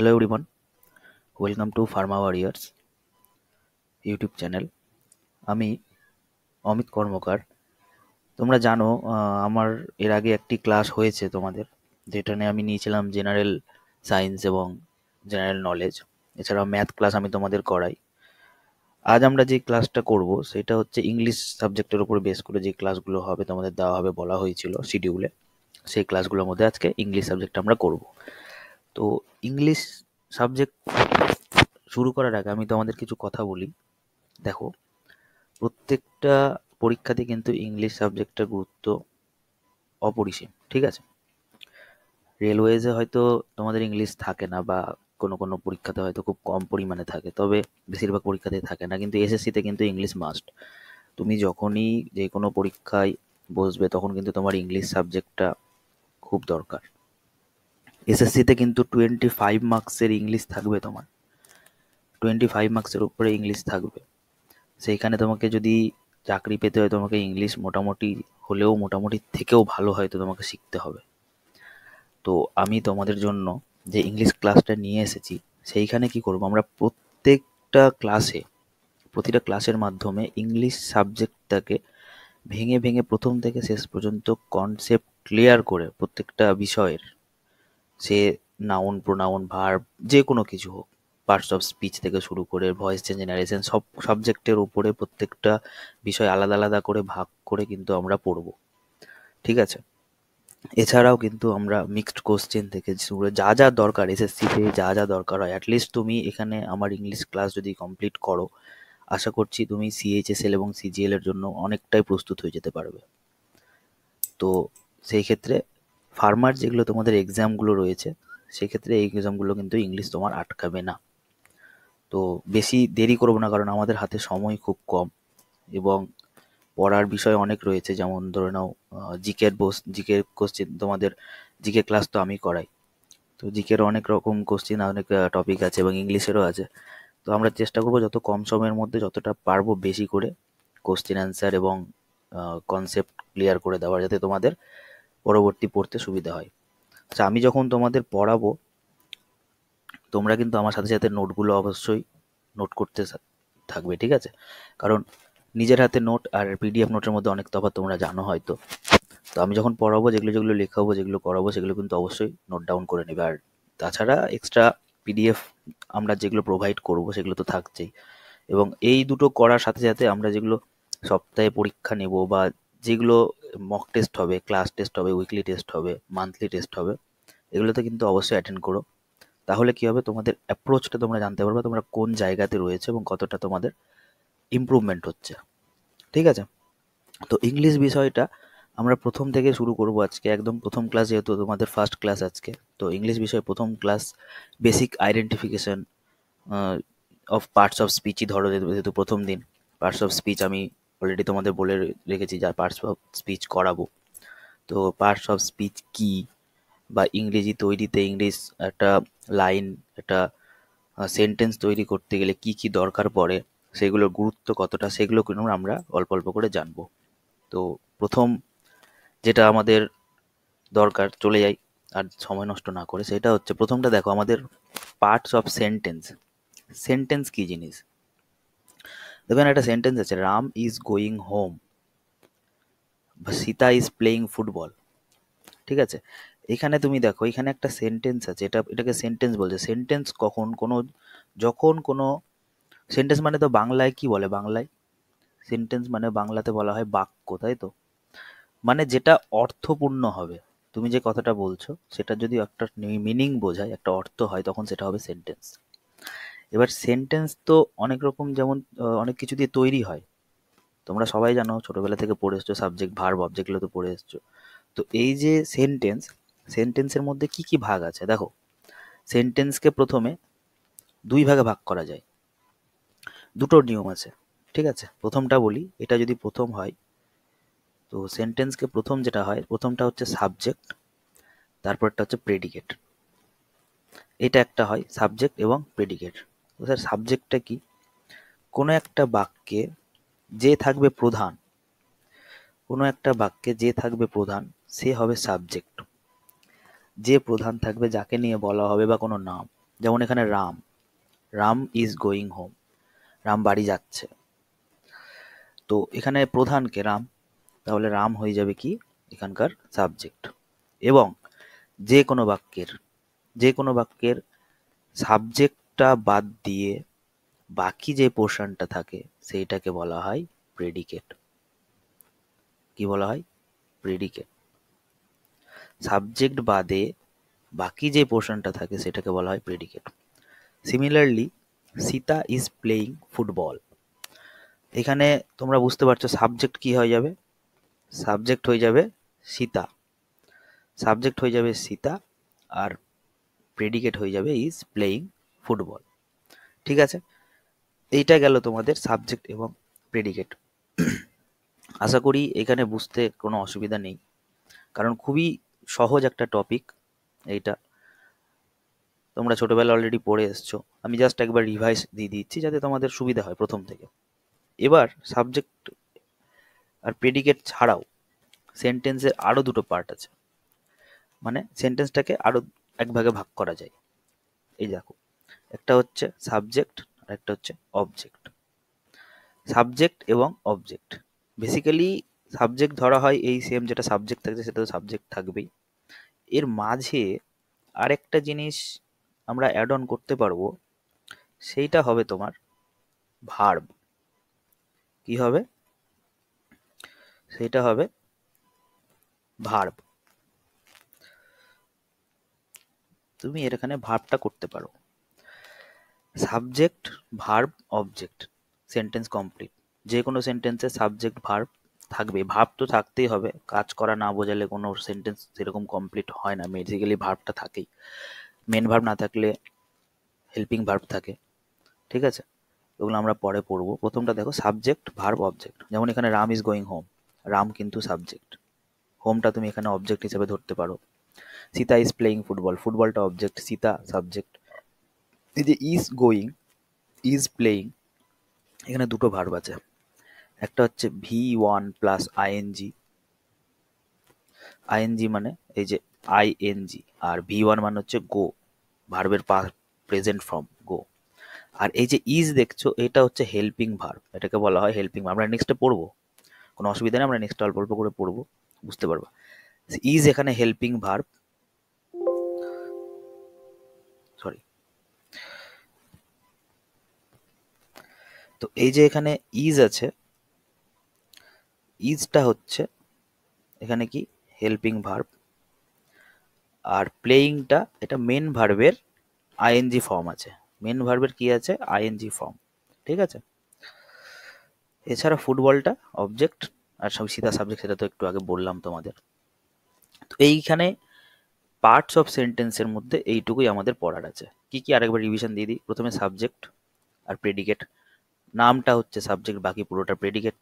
Hello everyone welcome to Pharma Warriors YouTube channel আমি অমিত কর্মকার তোমরা জানো আমার এর আগে একটি ক্লাস হয়েছে তোমাদের যেটা নিয়ে আমি নিয়েছিলাম জেনারেল সায়েন্স এবং জেনারেল নলেজ এছাড়াও ম্যাথ ক্লাস আমি তোমাদের করাই আজ আমরা যে ক্লাসটা করব সেটা হচ্ছে ইংলিশ সাবজেক্টের উপর বেস করে যে ক্লাসগুলো হবে তোমাদের দেওয়া হবে বলা হয়েছিল শিডিউলে সেই ক্লাসগুলোর মধ্যে আজকে ইংলিশ সাবজেক্ট আমরা করবো তো ইংলিশ সাবজেক্ট শুরু করার আগে আমি তোমাদের কিছু কথা বলি দেখো প্রত্যেকটা পরীক্ষাতে কিন্তু ইংলিশ সাবজেক্টের গুরুত্ব অপরিসীম ঠিক আছে রেলওয়েজে হয়তো তোমাদের ইংলিশ থাকে না বা কোনো কোনো পরীক্ষাতে হয়তো খুব কম পরিমাণে থাকে তবে বেশিরভাগ পরীক্ষাতে থাকে না কিন্তু এসএসসিতে কিন্তু ইংলিশ মাস্ট তুমি যখনই যে কোনো পরীক্ষায় বসবে তখন কিন্তু তোমার ইংলিশ সাবজেক্টটা খুব দরকার এসএসসিতে কিন্তু টোয়েন্টি ফাইভ মার্কসের ইংলিশ থাকবে তোমার টোয়েন্টি ফাইভ মার্কসের উপরে ইংলিশ থাকবে সেইখানে তোমাকে যদি চাকরি পেতে হয় তোমাকে ইংলিশ মোটামুটি হলেও মোটামুটি থেকেও ভালো হয়তো তোমাকে শিখতে হবে তো আমি তোমাদের জন্য যে ইংলিশ ক্লাসটা নিয়ে এসেছি সেইখানে কি করব আমরা প্রত্যেকটা ক্লাসে প্রতিটা ক্লাসের মাধ্যমে ইংলিশ সাবজেক্টটাকে ভেঙে ভেঙে প্রথম থেকে শেষ পর্যন্ত কনসেপ্ট ক্লিয়ার করে প্রত্যেকটা বিষয়ের সে নাউন প্রোনাউন ভার্ব যে কোনো কিছু হোক পার্টস অফ স্পিচ থেকে শুরু করে ভয়েস চেঞ্জ জেনারেশন সব সাবজেক্টের উপরে প্রত্যেকটা বিষয় আলাদা আলাদা করে ভাগ করে কিন্তু আমরা পড়ব ঠিক আছে এছাড়াও কিন্তু আমরা মিক্সড কোশ্চেন থেকে যা যা দরকার এসএসসিতে যা যা দরকার হয় অ্যাটলিস্ট তুমি এখানে আমার ইংলিশ ক্লাস যদি কমপ্লিট করো আশা করছি তুমি সিএইচএসএল এবং সিজিএল এর জন্য অনেকটাই প্রস্তুত হয়ে যেতে পারবে তো সেই ক্ষেত্রে ফার্মার যেগুলো তোমাদের এক্সামগুলো রয়েছে সেক্ষেত্রে এই এক্সামগুলো কিন্তু ইংলিশ তোমার আটকাবে না তো বেশি দেরি করবো না কারণ আমাদের হাতে সময় খুব কম এবং পড়ার বিষয় অনেক রয়েছে যেমন ধরে নাও জিকের বোস জিকের কোশ্চেন তোমাদের জিকে ক্লাস তো আমি করাই তো জিকের অনেক রকম কোশ্চেন অনেক টপিক আছে এবং ইংলিশেরও আছে তো আমরা চেষ্টা করবো যত কম সময়ের মধ্যে যতটা পারবো বেশি করে কোশ্চেন অ্যান্সার এবং কনসেপ্ট ক্লিয়ার করে দেওয়ার যাতে তোমাদের পরবর্তী পড়তে সুবিধা হয় আচ্ছা আমি যখন তোমাদের পড়াবো তোমরা কিন্তু আমার সাথে সাথে নোটগুলো অবশ্যই নোট করতে থাকবে ঠিক আছে কারণ নিজের হাতে নোট আর পিডিএফ নোটের মধ্যে অনেক তফাৎ তোমরা জানো হয়তো তো আমি যখন পড়াবো যেগুলো যেগুলো লেখাবো যেগুলো করাবো সেগুলো কিন্তু অবশ্যই নোট ডাউন করে নেবে আর তাছাড়া এক্সট্রা পিডিএফ আমরা যেগুলো প্রোভাইড করব সেগুলো তো থাকছেই এবং এই দুটো করার সাথে সাথে আমরা যেগুলো সপ্তাহে পরীক্ষা নেব বা যেগুলো মক টেস্ট হবে ক্লাস টেস্ট হবে উইকলি টেস্ট হবে মান্থলি টেস্ট হবে এগুলোতে কিন্তু অবশ্যই অ্যাটেন্ড করো তাহলে কী হবে তোমাদের অ্যাপ্রোচটা তোমরা জানতে পারবে তোমরা কোন জায়গাতে রয়েছে এবং কতটা তোমাদের ইম্প্রুভমেন্ট হচ্ছে ঠিক আছে তো ইংলিশ বিষয়টা আমরা প্রথম থেকে শুরু করব আজকে একদম প্রথম ক্লাস যেহেতু তোমাদের ফার্স্ট ক্লাস আজকে তো ইংলিশ বিষয়ে প্রথম class basic identification of parts of স্পিচই ধরো যেহেতু প্রথম দিন পার্টস অফ স্পিচ আমি অলরেডি তোমাদের বলে রেখেছি যা পার্টস অফ স্পিচ করাবো তো পার্টস অফ স্পিচ কি বা ইংরেজি তৈরিতে ইংলিশ একটা লাইন একটা সেন্টেন্স তৈরি করতে গেলে কি কি দরকার পড়ে সেগুলোর গুরুত্ব কতটা সেগুলো কিন্তু আমরা অল্প অল্প করে জানবো তো প্রথম যেটা আমাদের দরকার চলে যাই আর সময় নষ্ট না করে সেটা হচ্ছে প্রথমটা দেখো আমাদের পার্টস অফ সেন্টেন্স সেন্টেন্স কী জিনিস দেখবেন একটা সেন্টেন্স আছে Ram is going home Sita is playing football ঠিক আছে এখানে তুমি দেখো এখানে একটা সেন্টেন্স আছে এটা এটাকে সেন্টেন্স বলছে সেন্টেন্স কখন কোনো যখন কোনো সেন্টেন্স মানে তো বাংলায় কি বলে বাংলায় সেন্টেন্স মানে বাংলাতে বলা হয় বাক্য তাই তো মানে যেটা অর্থপূর্ণ হবে তুমি যে কথাটা বলছো সেটা যদি একটা মিনিং বোঝায় একটা অর্থ হয় তখন সেটা হবে সেন্টেন্স এবার সেন্টেন্স তো অনেক রকম যেমন অনেক কিছু দিয়ে তৈরি হয় তোমরা সবাই জানো ছোটোবেলা থেকে পড়ে এসছো সাবজেক্ট ভার্ব অবজেক্টগুলো তো পড়ে এসছো তো এই যে সেন্টেন্স সেন্টেন্সের মধ্যে কি কি ভাগ আছে দেখো সেন্টেন্সকে প্রথমে দুই ভাগে ভাগ করা যায় দুটো নিয়ম আছে ঠিক আছে প্রথমটা বলি এটা যদি প্রথম হয় তো সেন্টেন্সকে প্রথম যেটা হয় প্রথমটা হচ্ছে সাবজেক্ট তারপরটা হচ্ছে প্রেডিকেট এটা একটা হয় সাবজেক্ট এবং প্রেডিকেট স্যার সাবজেক্টটা কি কোনো একটা বাক্যে যে থাকবে প্রধান কোনো একটা বাক্যে যে থাকবে প্রধান সে হবে সাবজেক্ট যে প্রধান থাকবে যাকে নিয়ে বলা হবে বা কোনো নাম যেমন এখানে Ram Ram is going home Ram বাড়ি যাচ্ছে তো এখানে প্রধানকে রাম তাহলে রাম হয়ে যাবে কি এখানকার সাবজেক্ট এবং যে কোনো বাক্যের যে কোনো বাক্যের সাবজেক্ট পোর্শনটা বাদ দিয়ে বাকি যে পোর্শনটা থাকে সেইটাকে বলা হয় প্রেডিকেট কি বলা হয় প্রেডিকেট সাবজেক্ট বাদে বাকি যে পোর্শনটা থাকে সেটাকে বলা হয় predicate similarly Sita is playing football এখানে তোমরা বুঝতে পারছো সাবজেক্ট কি হয়ে যাবে সাবজেক্ট হয়ে যাবে সীতা সাবজেক্ট হয়ে যাবে সীতা আর প্রেডিকেট হয়ে যাবে ইজ প্লেয়িং ফুটবল ঠিক আছে এইটা গেল তোমাদের সাবজেক্ট এবং প্রেডিকেট আশা করি এখানে বুঝতে কোনো অসুবিধা নেই কারণ খুবই সহজ একটা টপিক এইটা তোমরা ছোটবেলা অলরেডি পড়ে এসছো আমি জাস্ট একবার রিভাইস দিয়ে দিচ্ছি যাতে তোমাদের সুবিধা হয় প্রথম থেকে এবার সাবজেক্ট আর প্রেডিকেট ছাড়াও সেন্টেন্সের আরও দুটো পার্ট আছে মানে সেন্টেন্সটাকে আরও এক ভাগে ভাগ করা যায় এই দেখো একটা হচ্ছে সাবজেক্ট আর একটা হচ্ছে অবজেক্ট সাবজেক্ট এবং অবজেক্ট বেসিক্যালি সাবজেক্ট ধরা হয় এই সেম যেটা সাবজেক্ট থাকছে সেটা তো সাবজেক্ট থাকবেই এর মাঝে আরেকটা জিনিস আমরা অ্যাড অন করতে পারবো সেইটা হবে তোমার ভার্ব কি হবে সেটা হবে ভার্ব তুমি এখানে ভার্বটা করতে পারো subject verb object sentence complete যে কোনো সেন্টেন্সে সাবজেক্ট ভার্ব থাকবে ভাব তো থাকতেই হবে কাজ করা না বোঝালে কোনো সেন্টেন্স সেরকম কমপ্লিট হয় না বেসিক্যালি ভার্বটা থাকেই মেন ভার্ব না থাকলে হেল্পিং ভার্ব থাকে ঠিক আছে এগুলো আমরা পরে পড়বো প্রথমটা দেখো সাবজেক্ট ভার্ব অবজেক্ট যেমন এখানে Ram is going home Ram কিন্তু সাবজেক্ট হোমটা তুমি এখানে অবজেক্ট হিসেবে ধরতে পারো সীতা ইজ প্লেয়িং ফুটবল ফুটবলটা অবজেক্ট সীতা সাবজেক্ট এই যে ইজ গোয়িং ইজ প্লেয়িং এখানে দুটো ভার্ব আছে একটা হচ্ছে V one plus ING ING মানে এই যে আইএনজি আর ভি ওয়ান মানে হচ্ছে গো ভার্বের প্রেজেন্ট ফর্ম গো আর এই যে ইজ দেখছো এটা হচ্ছে হেল্পিং ভার্ব এটাকে বলা হয় হেল্পিং আমরা নেক্সটে পড়বো কোনো অসুবিধা নেই আমরা নেক্সট অল্প অল্প করে পড়বো বুঝতে পারবো ইজ এখানে হেল্পিং ভার্ব তো এই যে এখানে ইজ আছে ইজটা হচ্ছে এখানে কি হেল্পিং ভার্ব আর প্লেয়িংটা এটা মেন ভার্বের আইএনজি ফর্ম আছে মেন ভার্বের কি আছে আইএনজি ফর্ম ঠিক আছে এছাড়া ফুটবলটা অবজেক্ট আর সব সীতা সাবজেক্ট সেটা তো একটু আগে বললাম তোমাদের তো এইখানে পার্টস অফ সেন্টেন্সের মধ্যে এইটুকুই আমাদের পড়ার আছে কি কি আরেকবার রিভিশন দিয়ে দিই প্রথমে সাবজেক্ট আর প্রেডিকেট নামটা হচ্ছে সাবজেক্ট বাকি পুরোটা প্রেডিকেট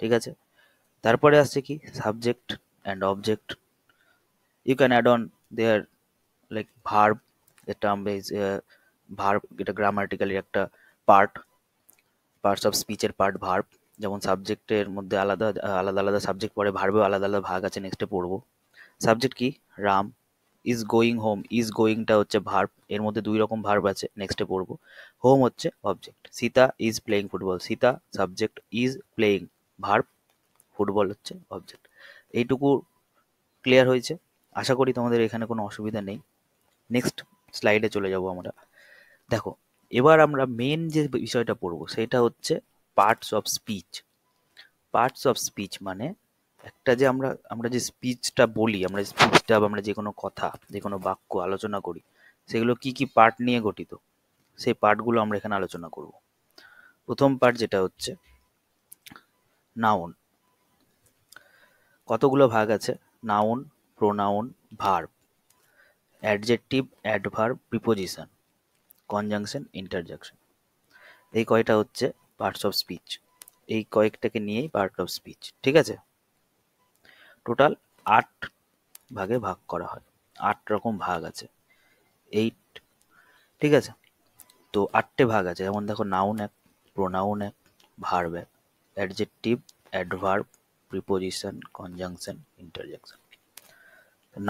ঠিক আছে তারপরে আসছে কি subject and object you can add on there like verb এটা টার্ম ভার্ব uh, এটা গ্রামাটিক্যালি একটা পার্ট পার্টস অফ স্পিচের পার্ট ভার্ব যেমন সাবজেক্টের মধ্যে আলাদা আলাদা আলাদা সাবজেক্ট পড়ে ভার্বেও আলাদা আলাদা ভাগ আছে নেক্সটে পড়বো সাবজেক্ট কি Ram is going home is গোয়িংটা হচ্ছে ভার্ব এর মধ্যে দুই রকম ভার্ব আছে নেক্সটে পড়বো হোম হচ্ছে object Sita is playing football Sita subject is playing verb football হচ্ছে অবজেক্ট এইটুকু ক্লিয়ার হয়েছে আশা করি তোমাদের এখানে কোনো অসুবিধা নেই নেক্সট স্লাইডে চলে যাব আমরা দেখো এবার আমরা মেন যে বিষয়টা পড়বো সেটা হচ্ছে parts of speech parts of speech মানে একটা যে আমরা আমরা যে স্পিচটা বলি আমরা স্পিচটা আমরা যে কোনো কথা যে কোনো বাক্য আলোচনা করি সেগুলো কি কি পার্ট নিয়ে গঠিত সেই পার্টগুলো আমরা এখানে আলোচনা করব প্রথম পার্ট যেটা হচ্ছে নাউন কতগুলো ভাগ আছে noun pronoun verb adjective adverb preposition conjunction interjection এই কয়টা হচ্ছে পার্টস অফ স্পিচ এই কয়েকটাকে নিয়েই পার্ট অফ স্পিচ ঠিক আছে টোটাল আট ভাগে ভাগ করা হয় আট রকম ভাগ আছে এইট ঠিক আছে তো আটটে ভাগ আছে যেমন দেখো নাউন এক প্রোনাউন এক ভার্ব এক adjective adverb preposition conjunction interjection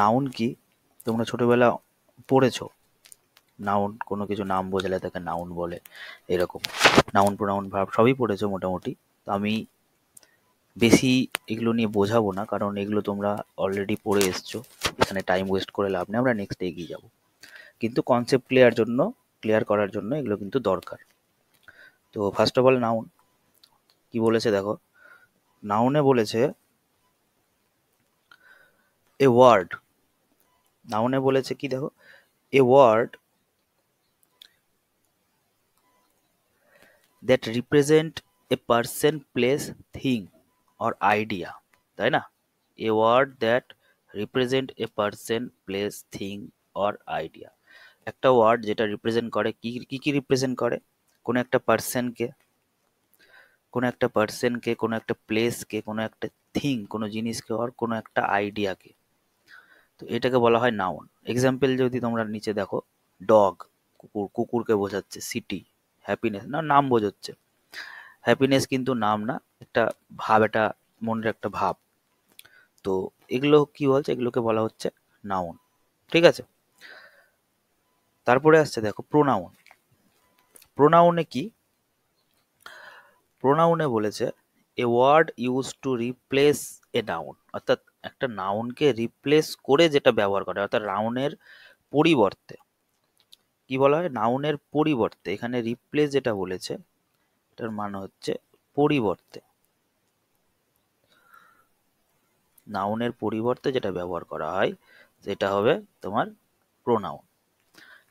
noun কি তোমরা ছোটোবেলা পড়েছো নাউন কোনো কিছু নাম বোঝালে তাকে নাউন বলে এরকম নাউন প্রোনাউন ভার্ব সবই পড়েছো মোটামুটি তো আমি বেশি এগুলো নিয়ে বোঝাবো না কারণ এগুলো তোমরা অলরেডি পড়ে এসছো এখানে টাইম ওয়েস্ট করে লাভ নেই আমরা নেক্সট এগিয়ে যাব কিন্তু কনসেপ্ট ক্লিয়ার জন্য ক্লিয়ার করার জন্য এগুলো কিন্তু দরকার তো ফার্স্ট অফ অল নাউন কি বলেছে দেখো নাউনে বলেছে এ ওয়ার্ড নাউনে বলেছে কি দেখো a word that represent a person place thing or idea তাই না a word that represent a person place thing or idea একটা ওয়ার্ড যেটা রিপ্রেজেন্ট করে কি কি কি রিপ্রেজেন্ট করে কোনো একটা পার্সনকে কোনো একটা পার্সনকে কোনো একটা প্লেসকে কোনো একটা থিং কোনো জিনিসকে আর কোনো একটা আইডিয়াকে তো এটাকে বলা হয় নাউন এক্সাম্পল যদি তোমরা নিচে দেখো ডগ কুকুর কুকুরকে বোঝাচ্ছে সিটি হ্যাপিনেস না নাম বোঝাচ্ছে হ্যাপিনেস কিন্তু নাম না একটা ভাব এটা মনের একটা ভাব তো এগুলো কি বলছে এগুলোকে বলা হচ্ছে নাউন ঠিক আছে তারপরে আসছে দেখো প্রোনাউন প্রোনাউনে কি প্রোনাউনে বলেছে a word use to replace a noun অর্থাৎ একটা নাউনকে রিপ্লেস করে যেটা ব্যবহার করে অর্থাৎ নাউনের পরিবর্তে কি বলা হয় নাউনের পরিবর্তে এখানে রিপ্লেস যেটা বলেছে এটার মান হচ্ছে পরিবর্তে নাউনের পরিবর্তে যেটা ব্যবহার করা হয় সেটা হবে তোমার প্রোনাউন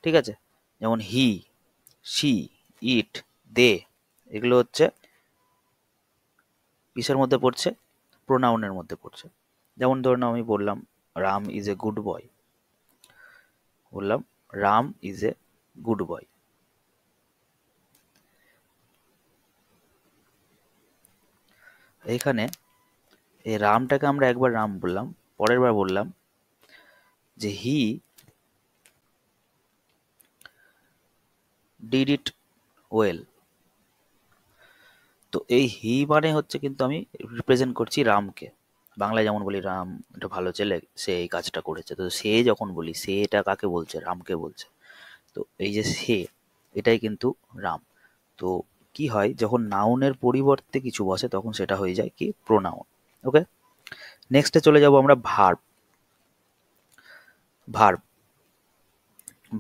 ঠিক আছে যেমন হি সি ইট দে এগুলো হচ্ছে কিসের মধ্যে পড়ছে প্রোনাউনের মধ্যে পড়ছে যেমন ধরুন আমি বললাম Ram is a good boy বললাম Ram is a good boy এইখানে এই রামটাকে আমরা একবার রাম বললাম পরের বার বললাম যে হি ডিড ইট ওয়েল তো এই হি মানে হচ্ছে কিন্তু আমি রিপ্রেজেন্ট করছি রামকে বাংলায় যেমন বলি রাম এটা ভালো ছেলে সে এই কাজটা করেছে তো সে যখন বলি সে এটা কাকে বলছে রামকে বলছে তো এই যে সে এটাই কিন্তু রাম তো কি হয় যখন নাউনের পরিবর্তে কিছু বসে তখন সেটা হয়ে যায় কি প্রোনাউন ওকে নেক্সটে চলে যাব আমরা ভার্ব ভার্ব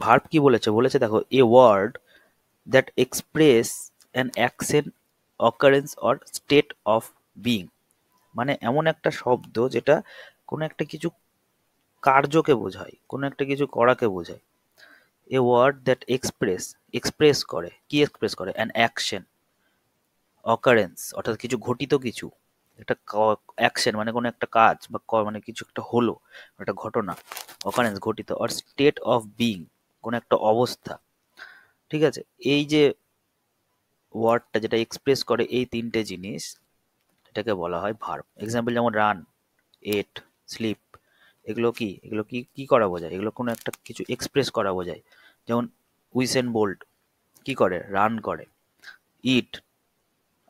ভার্ব কি বলেছে বলেছে দেখো a word that express an action occurrence or state of being মানে এমন একটা শব্দ যেটা কোনো একটা কিছু কার্যকে বোঝায় কোনো একটা কিছু করাকে বোঝায় a word that express express করে কি এক্সপ্রেস করে অ্যান অ্যাকশন অকারেন্স অর্থাৎ কিছু ঘটিত কিছু একটা অ্যাকশন মানে কোনো একটা কাজ বা মানে কিছু একটা হলো একটা ঘটনা অকারেন্স ঘটিত অর স্টেট অফ বিং কোনো একটা অবস্থা ঠিক আছে এই যে ওয়ার্ডটা যেটা এক্সপ্রেস করে এই তিনটে জিনিস এটাকে বলা হয় ভার্ব এক্সাম্পল যেমন রান এট স্লিপ এগুলো কি এগুলো কি কি করা বোঝায় এগুলো কোনো একটা কিছু এক্সপ্রেস করা বোঝায় যেমন উইসেন বোল্ট কি করে রান করে ইট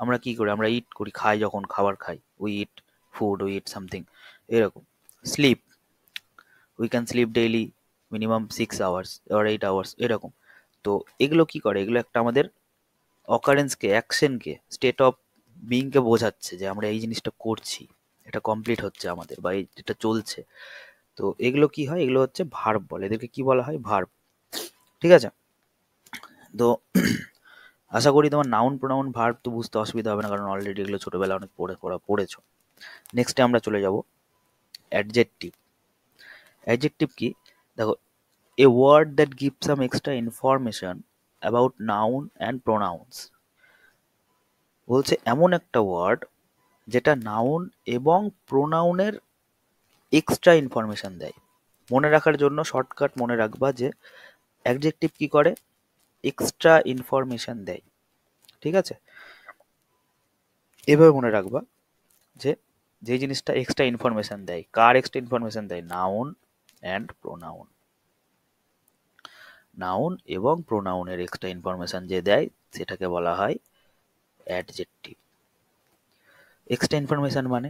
আমরা কি করি আমরা ইট করি খাই যখন খাবার খাই we eat food we eat something এরকম sleep we can sleep daily minimum six hours or eight hours এরকম তো এগুলো কি করে এগুলো একটা আমাদের অকারেন্সকে অ্যাকশনকে স্টেট অফ বিংকে বোঝাচ্ছে যে আমরা এই জিনিসটা করছি এটা কমপ্লিট হচ্ছে আমাদের বা এটা চলছে তো এগুলো কি হয় এগুলো হচ্ছে ভার্ব বলে এদেরকে কি বলা হয় ভার্ব ঠিক আছে তো আশা করি তোমার নাউন প্রোনাউন ভার্ব তো বুঝতে অসুবিধা হবে না কারণ অলরেডি এগুলো ছোটোবেলা অনেক পড়ে পড়া পড়েছো নেক্সটে আমরা চলে যাব অ্যাডজেক্টিভ অ্যাডজেক্টিভ কি দেখো a word that give some extra information about noun and pronouns বলছে এমন একটা ওয়ার্ড যেটা নাউন এবং প্রোনাউনের এক্সট্রা ইনফরমেশান দেয় মনে রাখার জন্য শর্টকাট মনে রাখবা যে অ্যাডজেক্টিভ কি করে এক্সট্রা ইনফরমেশান দেয় ঠিক আছে এভাবে মনে রাখবা যে যে জিনিসটা এক্সট্রা ইনফরমেশান দেয় কার এক্সট্রা ইনফরমেশান দেয় নাউন অ্যান্ড প্রোনাউন নাউন এবং প্রোনাউনের এক্সট্রা ইনফরমেশান যে দেয় সেটাকে বলা হয় অ্যাডজেক্টিভ এক্সট্রা ইনফরমেশান মানে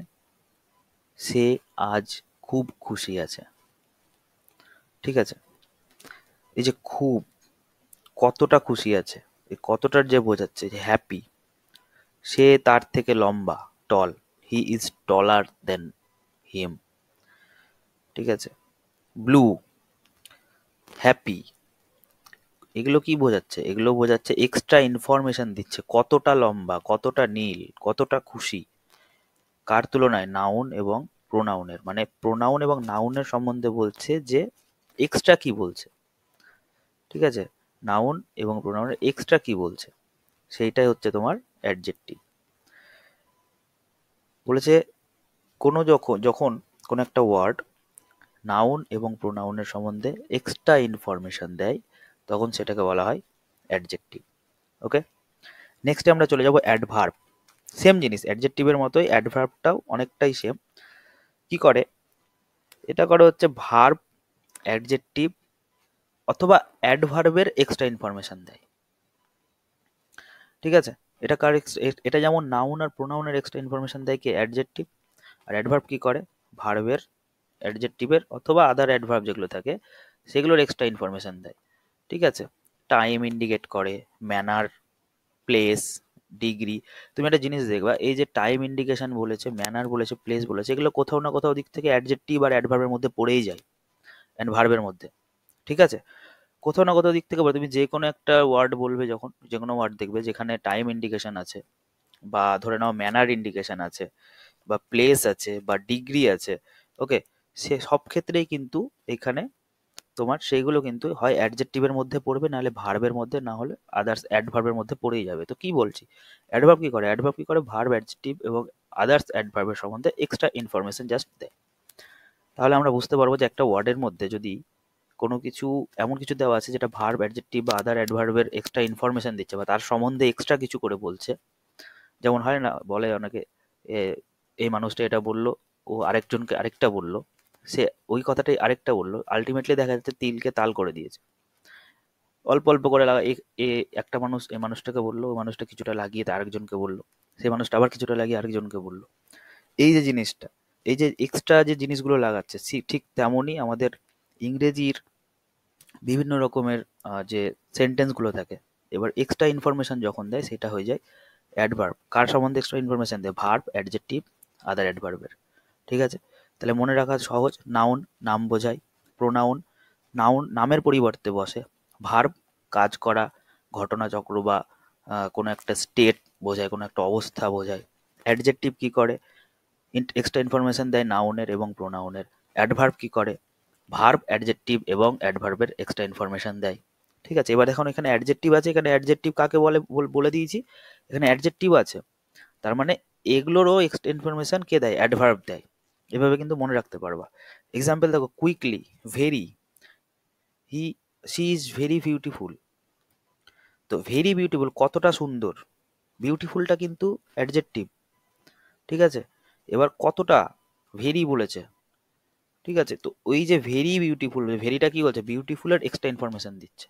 সে আজ খুব খুশি আছে ঠিক আছে এই যে খুব কতটা খুশি আছে এই কতটার যে বোঝাচ্ছে যে হ্যাপি সে তার থেকে লম্বা টল হি ইজ টলার দেন হিম ঠিক আছে ব্লু হ্যাপি এগুলো কি বোঝাচ্ছে এগুলো বোঝাচ্ছে এক্সট্রা ইনফরমেশন দিচ্ছে কতটা লম্বা কতটা নীল কতটা খুশি কার তুলনায় নাউন এবং প্রোনাউনের মানে প্রোনাউন এবং নাউনের সম্বন্ধে বলছে যে এক্সট্রা কি বলছে ঠিক আছে নাউন এবং প্রোনাউনের এক্সট্রা কি বলছে সেইটাই হচ্ছে তোমার অ্যাডজেক্টিভ বলেছে কোনো যখন যখন কোনো একটা ওয়ার্ড নাউন এবং প্রোনাউনের সম্বন্ধে এক্সট্রা ইনফরমেশন দেয় তখন সেটাকে বলা হয় অ্যাডজেক্টিভ ওকে নেক্সটে আমরা চলে যাব অ্যাডভার্ব সেম জিনিস অ্যাডজেক্টিভের মতোই অ্যাডভার্বটাও অনেকটাই সেম কি করে এটা করে হচ্ছে ভার্ব অ্যাডজেক্টিভ অথবা অ্যাডভার্বের এক্সট্রা ইনফরমেশান দেয় ঠিক আছে এটা কার এটা যেমন নাউন আর প্রোনাউনের এক্সট্রা ইনফরমেশান দেয় কি অ্যাডজেক্টিভ আর অ্যাডভার্ব কি করে ভার্বের অ্যাডজেক্টিভের অথবা আদার অ্যাডভার্ব যেগুলো থাকে সেগুলোর এক্সট্রা ইনফরমেশান দেয় ঠিক আছে টাইম ইন্ডিকেট করে ম্যানার প্লেস ডিগ্রি তুমি একটা জিনিস দেখবা এই যে টাইম ইন্ডিকেশন বলেছে ম্যানার বলেছে প্লেস বলেছে এগুলো কোথাও না কোথাও দিক থেকে অ্যাডজেক্টিভ আর অ্যাডভার্বের মধ্যে পড়েই যায় অ্যাডভার্বের মধ্যে ঠিক আছে কোথাও না কোথাও দিক থেকে তুমি যে কোনো একটা ওয়ার্ড বলবে যখন যে কোনো ওয়ার্ড দেখবে যেখানে টাইম ইন্ডিকেশন আছে বা ধরে নাও ম্যানার ইন্ডিকেশন আছে বা প্লেস আছে বা ডিগ্রি আছে ওকে সে সব ক্ষেত্রেই কিন্তু এখানে তোমার সেইগুলো কিন্তু হয় অ্যাডজেক্টিভের মধ্যে পড়বে নাহলে ভার্বের মধ্যে না হলে আদার্স অ্যাডভার্বের মধ্যে পড়েই যাবে তো কি বলছি অ্যাডভার্ব কি করে অ্যাডভার্ব কি করে ভার্ব অ্যাডজেক্টিভ এবং আদার্স অ্যাডভার্বের সম্বন্ধে এক্সট্রা ইনফরমেশন জাস্ট দেয় তাহলে আমরা বুঝতে পারবো যে একটা ওয়ার্ডের মধ্যে যদি কোনো কিছু এমন কিছু দেওয়া আছে যেটা ভার্ব অ্যাডজেক্টিভ বা আদার অ্যাডভার্বের এক্সট্রা ইনফরমেশন দিচ্ছে বা তার সম্বন্ধে এক্সট্রা কিছু করে বলছে যেমন হয় না বলে অনেকে এই মানুষটা এটা বললো ও আরেকজনকে আরেকটা বললো সে ওই কথাটাই আরেকটা বললো আলটিমেটলি দেখা যাচ্ছে তিলকে তাল করে দিয়েছে অল্প অল্প করে লাগা এ একটা মানুষ এ মানুষটাকে বললো ওই মানুষটা কিছুটা লাগিয়ে তা আরেকজনকে বললো সেই মানুষটা আবার কিছুটা লাগিয়ে আরেকজনকে বললো এই যে জিনিসটা এই যে এক্সট্রা যে জিনিসগুলো লাগাচ্ছে ঠিক তেমনই আমাদের ইংরেজির বিভিন্ন রকমের যে সেন্টেন্সগুলো থাকে এবার এক্সট্রা ইনফরমেশন যখন দেয় সেটা হয়ে যায় অ্যাডভার্ব কার সম্বন্ধে এক্সট্রা ইনফরমেশন দেয় ভার্ব অ্যাডজেক্টিভ আদার অ্যাডভার্বের ঠিক আছে তাহলে মনে রাখা সহজ নাউন নাম বোঝায় প্রোনাউন নাউন নামের পরিবর্তে বসে ভার্ব কাজ করা ঘটনাচক্র বা কোনো একটা স্টেট বোঝায় কোনো একটা অবস্থা বোঝায় অ্যাডজেক্টিভ কি করে এক্সট্রা ইনফরমেশন দেয় নাউনের এবং প্রোনাউনের অ্যাডভার্ব কি করে ভার্ব অ্যাডজেক্টিভ এবং অ্যাডভার্বের এক্সট্রা ইনফরমেশন দেয় ঠিক আছে এবার এখন এখানে অ্যাডজেক্টিভ আছে এখানে অ্যাডজেক্টিভ কাকে বলে বলে দিয়েছি এখানে অ্যাডজেক্টিভ আছে তার মানে এগুলোরও এক্সট্রা ইনফরমেশন কে দেয় অ্যাডভার্ব দেয় এভাবে কিন্তু মনে রাখতে পারবা এক্সাম্পল দেখো quickly very he she is very beautiful তো ভেরি বিউটিফুল কতটা সুন্দর বিউটিফুলটা কিন্তু অ্যাডজেক্টিভ ঠিক আছে এবার কতটা ভেরি বলেছে ঠিক আছে তো ওই যে ভেরি বিউটিফুল ভেরিটা কি বলছে বিউটিফুলের এক্সট্রা ইনফরমেশন দিচ্ছে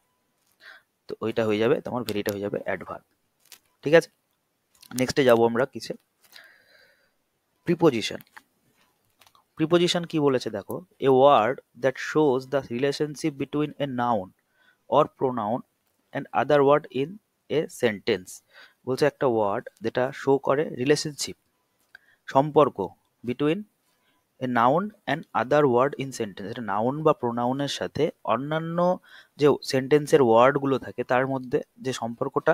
তো ওইটা হয়ে যাবে তোমার ভেরিটা হয়ে যাবে অ্যাডভার ঠিক আছে নেক্সটে যাবো আমরা কিসে প্রিপোজিশন প্রিপোজিশন কি বলেছে দেখো a word that shows the relationship between a noun or pronoun and other word in a sentence বলছে একটা ওয়ার্ড যেটা শো করে রিলেশনশিপ সম্পর্ক between a noun and other word in sentence এটা নাউন বা প্রোনাউনের সাথে অন্যান্য যে সেন্টেন্সের ওয়ার্ডগুলো থাকে তার মধ্যে যে সম্পর্কটা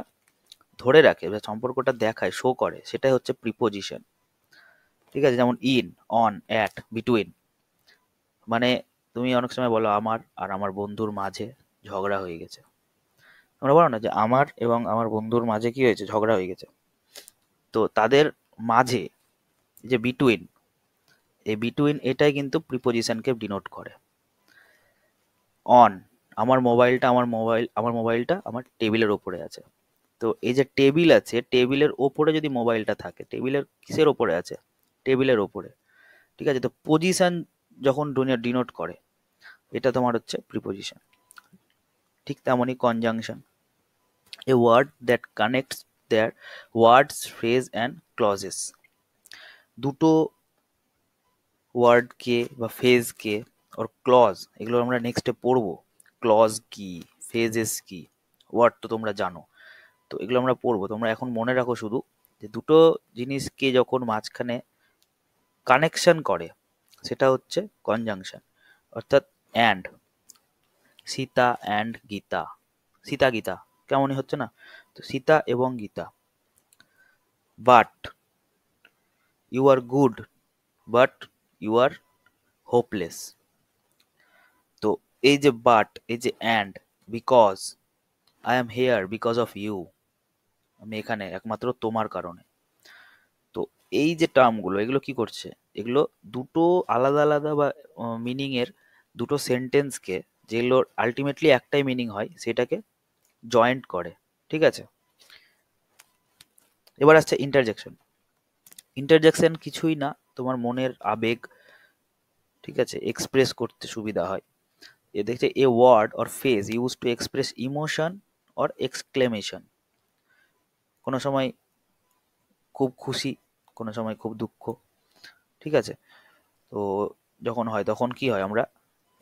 ধরে রাখে বা সম্পর্কটা দেখায় শো করে সেটাই হচ্ছে প্রিপোজিশন ঠিক আছে যেমন ইন অন অ্যাট বিটুইন মানে তুমি অনেক সময় বলো আমার আর আমার বন্ধুর মাঝে ঝগড়া হয়ে গেছে তোমরা বলো না যে আমার এবং আমার বন্ধুর মাঝে কি হয়েছে ঝগড়া হয়ে গেছে তো তাদের মাঝে যে বিটুইন এই বিটুইন এটাই কিন্তু প্রিপোজিশনকে ডিনোট করে অন আমার মোবাইলটা আমার মোবাইল আমার মোবাইলটা আমার টেবিলের ওপরে আছে তো এই যে টেবিল আছে টেবিলের ওপরে যদি মোবাইলটা থাকে টেবিলের কিসের ওপরে আছে টেবিলের ওপরে ঠিক আছে তো পজিশান যখন ডিনোট করে এটা তোমার হচ্ছে প্রিপোজিশন ঠিক তেমনই conjunction a word that connects their words phrase and clauses দুটো ওয়ার্ডকে বা ফেজকে ওর ক্লজ এগুলো আমরা নেক্সটে পড়বো ক্লজ কি ফেজেস কি ওয়ার্ড তো তোমরা জানো তো এগুলো আমরা পড়বো তোমরা এখন মনে রাখো শুধু যে দুটো জিনিসকে যখন মাঝখানে कनेक्शन करे সেটা হচ্ছে কনজাংশন অর্থাৎ এন্ড सीता এন্ড গীতা सीता গীতা কেমন ইনি হচ্ছে না তো सीता এবং Gita but you are good but you are hopeless तो A J but A J and because I am here because of you मैंkhane ekmatro tomar karone এই যে টার্মগুলো এগুলো কি করছে এগুলো দুটো আলাদা আলাদা বা মিনিংয়ের দুটো সেন্টেন্সকে যেগুলোর আলটিমেটলি একটাই মিনিং হয় সেটাকে জয়েন্ট করে ঠিক আছে এবার আসছে ইন্টারজেকশন ইন্টারজেকশন কিছুই না তোমার মনের আবেগ ঠিক আছে এক্সপ্রেস করতে সুবিধা হয় এ দেখছে a word or phrase use to express emotion or exclamation কোনো সময় খুব খুশি কোনো সময় খুব দুঃখ ঠিক আছে তো যখন হয় তখন কি হয় আমরা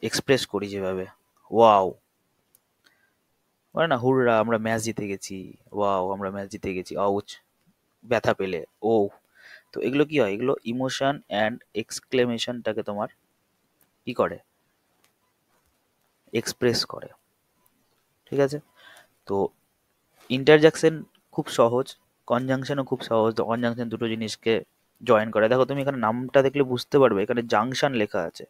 এক্সপ্রেস করি যেভাবে ওয়াও মানে না হুররা আমরা ম্যাচ জিতে গেছি ওয়াও আমরা ম্যাচ জিতে গেছি আউচ ব্যথা পেলে ও তো এগুলো কি হয় এগুলো ইমোশন অ্যান্ড এক্সক্লেমেশনটাকে তোমার কি করে এক্সপ্রেস করে ঠিক আছে তো ইন্টারজ্যাকশন খুব সহজ কনজাংশনও খুব সহজ তো কনজাংশন দুটো জিনিসকে জয়েন করে দেখো তুমি এখানে নামটা দেখলে বুঝতে পারবে এখানে জাংশন লেখা আছে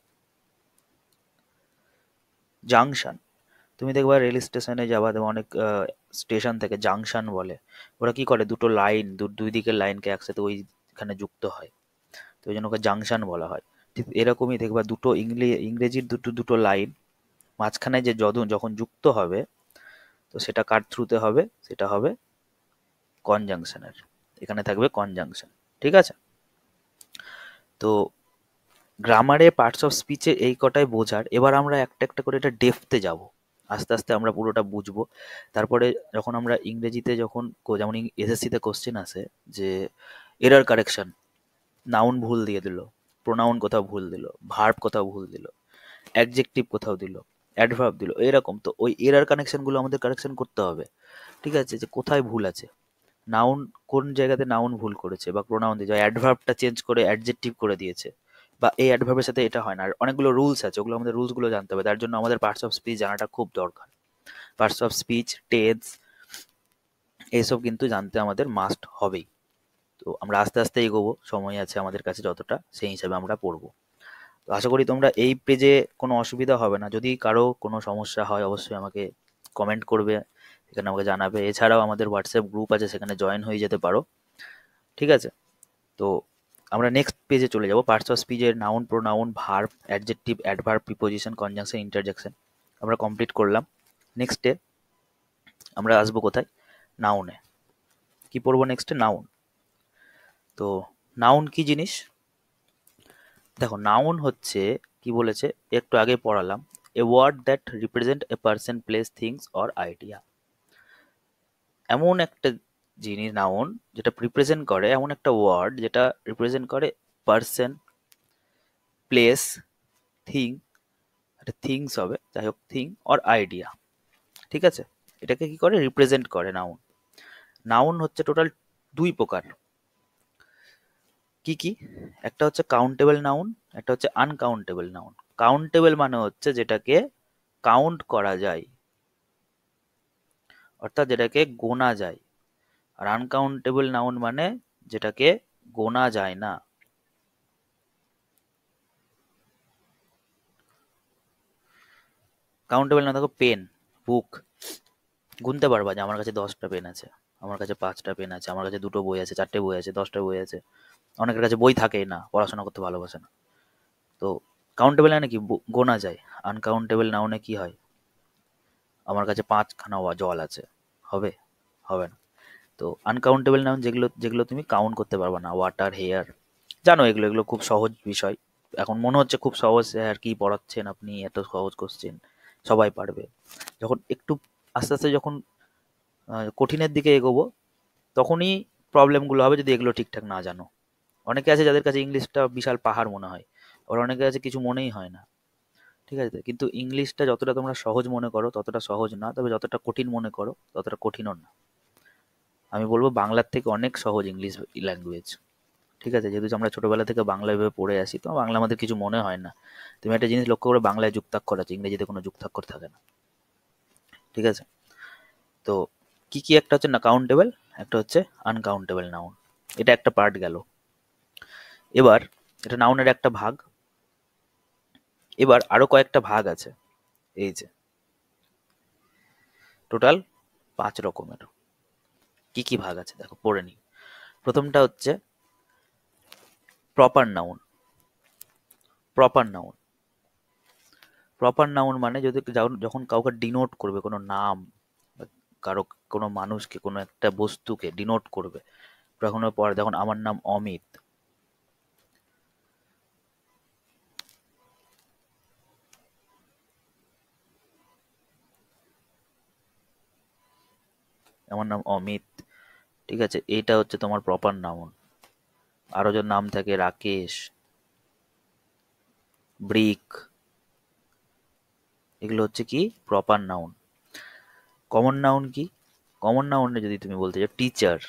জাংশন তুমি দেখবা রেল স্টেশনে যাবা দেবা অনেক স্টেশন থেকে জাংশন বলে ওরা কি করে দুটো লাইন দুই দিকের লাইনকে একসাথে ওইখানে যুক্ত হয় তো ওই জন্য ওকে জাংশন বলা হয় ঠিক এরকমই দেখবা দুটো ইংরেজির দুটো দুটো লাইন মাঝখানে যে যদন যখন যুক্ত হবে তো সেটা কাট থ্রুতে হবে সেটা হবে কনজাংশনের এখানে থাকবে কনজাংশন ঠিক আছে তো গ্রামারে পার্টস অফ স্পিচে এই কটাই বোঝার এবার আমরা একটা একটা করে এটা ডেফতে যাব আস্তে আস্তে আমরা পুরোটা বুঝবো তারপরে যখন আমরা ইংরেজিতে যখন যেমন এসএসসিতে কোশ্চেন আসে যে এরার কারেকশন নাউন ভুল দিয়ে দিল প্রোনাউন কোথাও ভুল দিল ভার্ব কোথাও ভুল দিল অ্যাডজেক্টিভ কোথাও দিল অ্যাডভার্ব দিল এরকম তো ওই এরার কানেকশনগুলো আমাদের কারেকশন করতে হবে ঠিক আছে যে কোথায় ভুল আছে নাউন কোন জায়গাতে নাউন ভুল করেছে বা প্রোনাউন দিয়ে অ্যাডভার্বটা চেঞ্জ করে অ্যাডজেক্টিভ করে দিয়েছে বা এই অ্যাডভার্বের সাথে এটা হয় না আর অনেকগুলো রুলস আছে ওগুলো আমাদের রুলসগুলো জানতে হবে তার জন্য আমাদের পার্টস অফ স্পিচ জানাটা খুব দরকার পার্টস অফ স্পিচ টেন্স এইসব কিন্তু জানতে আমাদের মাস্ট হবেই তো আমরা আস্তে আস্তে এগোবো সময় আছে আমাদের কাছে যতটা সেই হিসাবে আমরা পড়বো তো আশা করি তোমরা এই পেজে কোনো অসুবিধা হবে না যদি কারো কোনো সমস্যা হয় অবশ্যই আমাকে কমেন্ট করবে এখানে আমাকে জানাবে এছাড়াও আমাদের হোয়াটসঅ্যাপ গ্রুপ আছে সেখানে জয়েন হয়ে যেতে পারো ঠিক আছে তো আমরা নেক্সট পেজে চলে যাব পার্টস অফ স্পিচের noun pronoun verb adjective adverb preposition conjunction interjection আমরা কমপ্লিট করলাম নেক্সটে আমরা আসবো কোথায় নাউনে কি পড়বো নেক্সটে নাউন তো নাউন কি জিনিস দেখো নাউন হচ্ছে কি বলেছে একটু আগে পড়ালাম a word that represent a person place things or idea এমন একটা জিনিস নাউন যেটা রিপ্রেজেন্ট করে এমন একটা ওয়ার্ড যেটা রিপ্রেজেন্ট করে পারসন প্লেস থিং একটা থিংস হবে যাই হোক থিং অর আইডিয়া ঠিক আছে এটাকে কি করে রিপ্রেজেন্ট করে নাউন নাউন হচ্ছে টোটাল দুই প্রকার কি কি একটা হচ্ছে কাউন্টেবল নাউন একটা হচ্ছে আনকাউন্টেবল নাউন কাউন্টেবল মানে হচ্ছে যেটাকে কাউন্ট করা যায় অর্থাৎ যেটাকে গোনা যায় আর আনকাউন্টেবল নাউন মানে যেটাকে গোনা যায় না কাউন্টেবল না দেখো পেন বুক গুনতে পারবা যে আমার কাছে দশটা পেন আছে আমার কাছে পাঁচটা পেন আছে আমার কাছে দুটো বই আছে চারটে বই আছে দশটা বই আছে অনেকের কাছে বই থাকেই না পড়াশোনা করতে ভালোবাসে না তো কাউন্টেবল না কি গোনা যায় আনকাউন্টেবল নাউনে কি হয় আমার কাছে পাঁচখানা জল আছে হবে হবে না তো আনকাউন্টেবল নাম যেগুলো যেগুলো তুমি কাউন্ট করতে পারবে না ওয়াটার হেয়ার জানো এগুলো এগুলো খুব সহজ বিষয় এখন মনে হচ্ছে খুব সহজ আর কি পড়াচ্ছেন আপনি এত সহজ করছেন সবাই পারবে যখন একটু আস্তে আস্তে যখন কঠিনের দিকে এগোবো তখনই প্রবলেমগুলো হবে যদি এগুলো ঠিকঠাক না জানো অনেকে আছে যাদের কাছে ইংলিশটা বিশাল পাহাড় মনে হয় আবার অনেকে আছে কিছু মনেই হয় না ঠিক আছে কিন্তু ইংলিশটা যতটা তোমরা সহজ মনে করো ততটা সহজ না তবে যতটা কঠিন মনে করো ততটা কঠিনও না আমি বলবো বাংলার থেকে অনেক সহজ ইংলিশ ল্যাঙ্গুয়েজ ঠিক আছে যেহেতু আমরা ছোটোবেলা থেকে বাংলা ভাবে পড়ে আসি তো বাংলা আমাদের কিছু মনে হয় না তুমি একটা জিনিস লক্ষ্য করে বাংলায় যুক্তাক্ষর আছে ইংরেজিতে কোনো যুক্তাক্ষর থাকে না ঠিক আছে তো কি কি একটা হচ্ছে না কাউন্টেবল একটা হচ্ছে আনকাউন্টেবল নাউন এটা একটা পার্ট গেল এবার এটা নাউনের একটা ভাগ এবার আরও কয়েকটা ভাগ আছে এই যে টোটাল পাঁচ রকমের কি কি ভাগ আছে দেখো পড়ে নিই প্রথমটা হচ্ছে proper noun proper noun proper noun মানে যদি যখন কাউকে ডিনোট করবে কোনো নাম কারো কোনো মানুষকে কোনো একটা বস্তুকে ডিনোট করবে তখন পর যখন আমার নাম অমিত আমার নাম অমিত ঠিক আছে এটা হচ্ছে তোমার প্রপার নাউন আরও যার নাম থাকে রাকেশ ব্রিক এগুলো হচ্ছে কি প্রপার নাউন কমন নাউন কি কমন নাউনে যদি তুমি বলতে চাও টিচার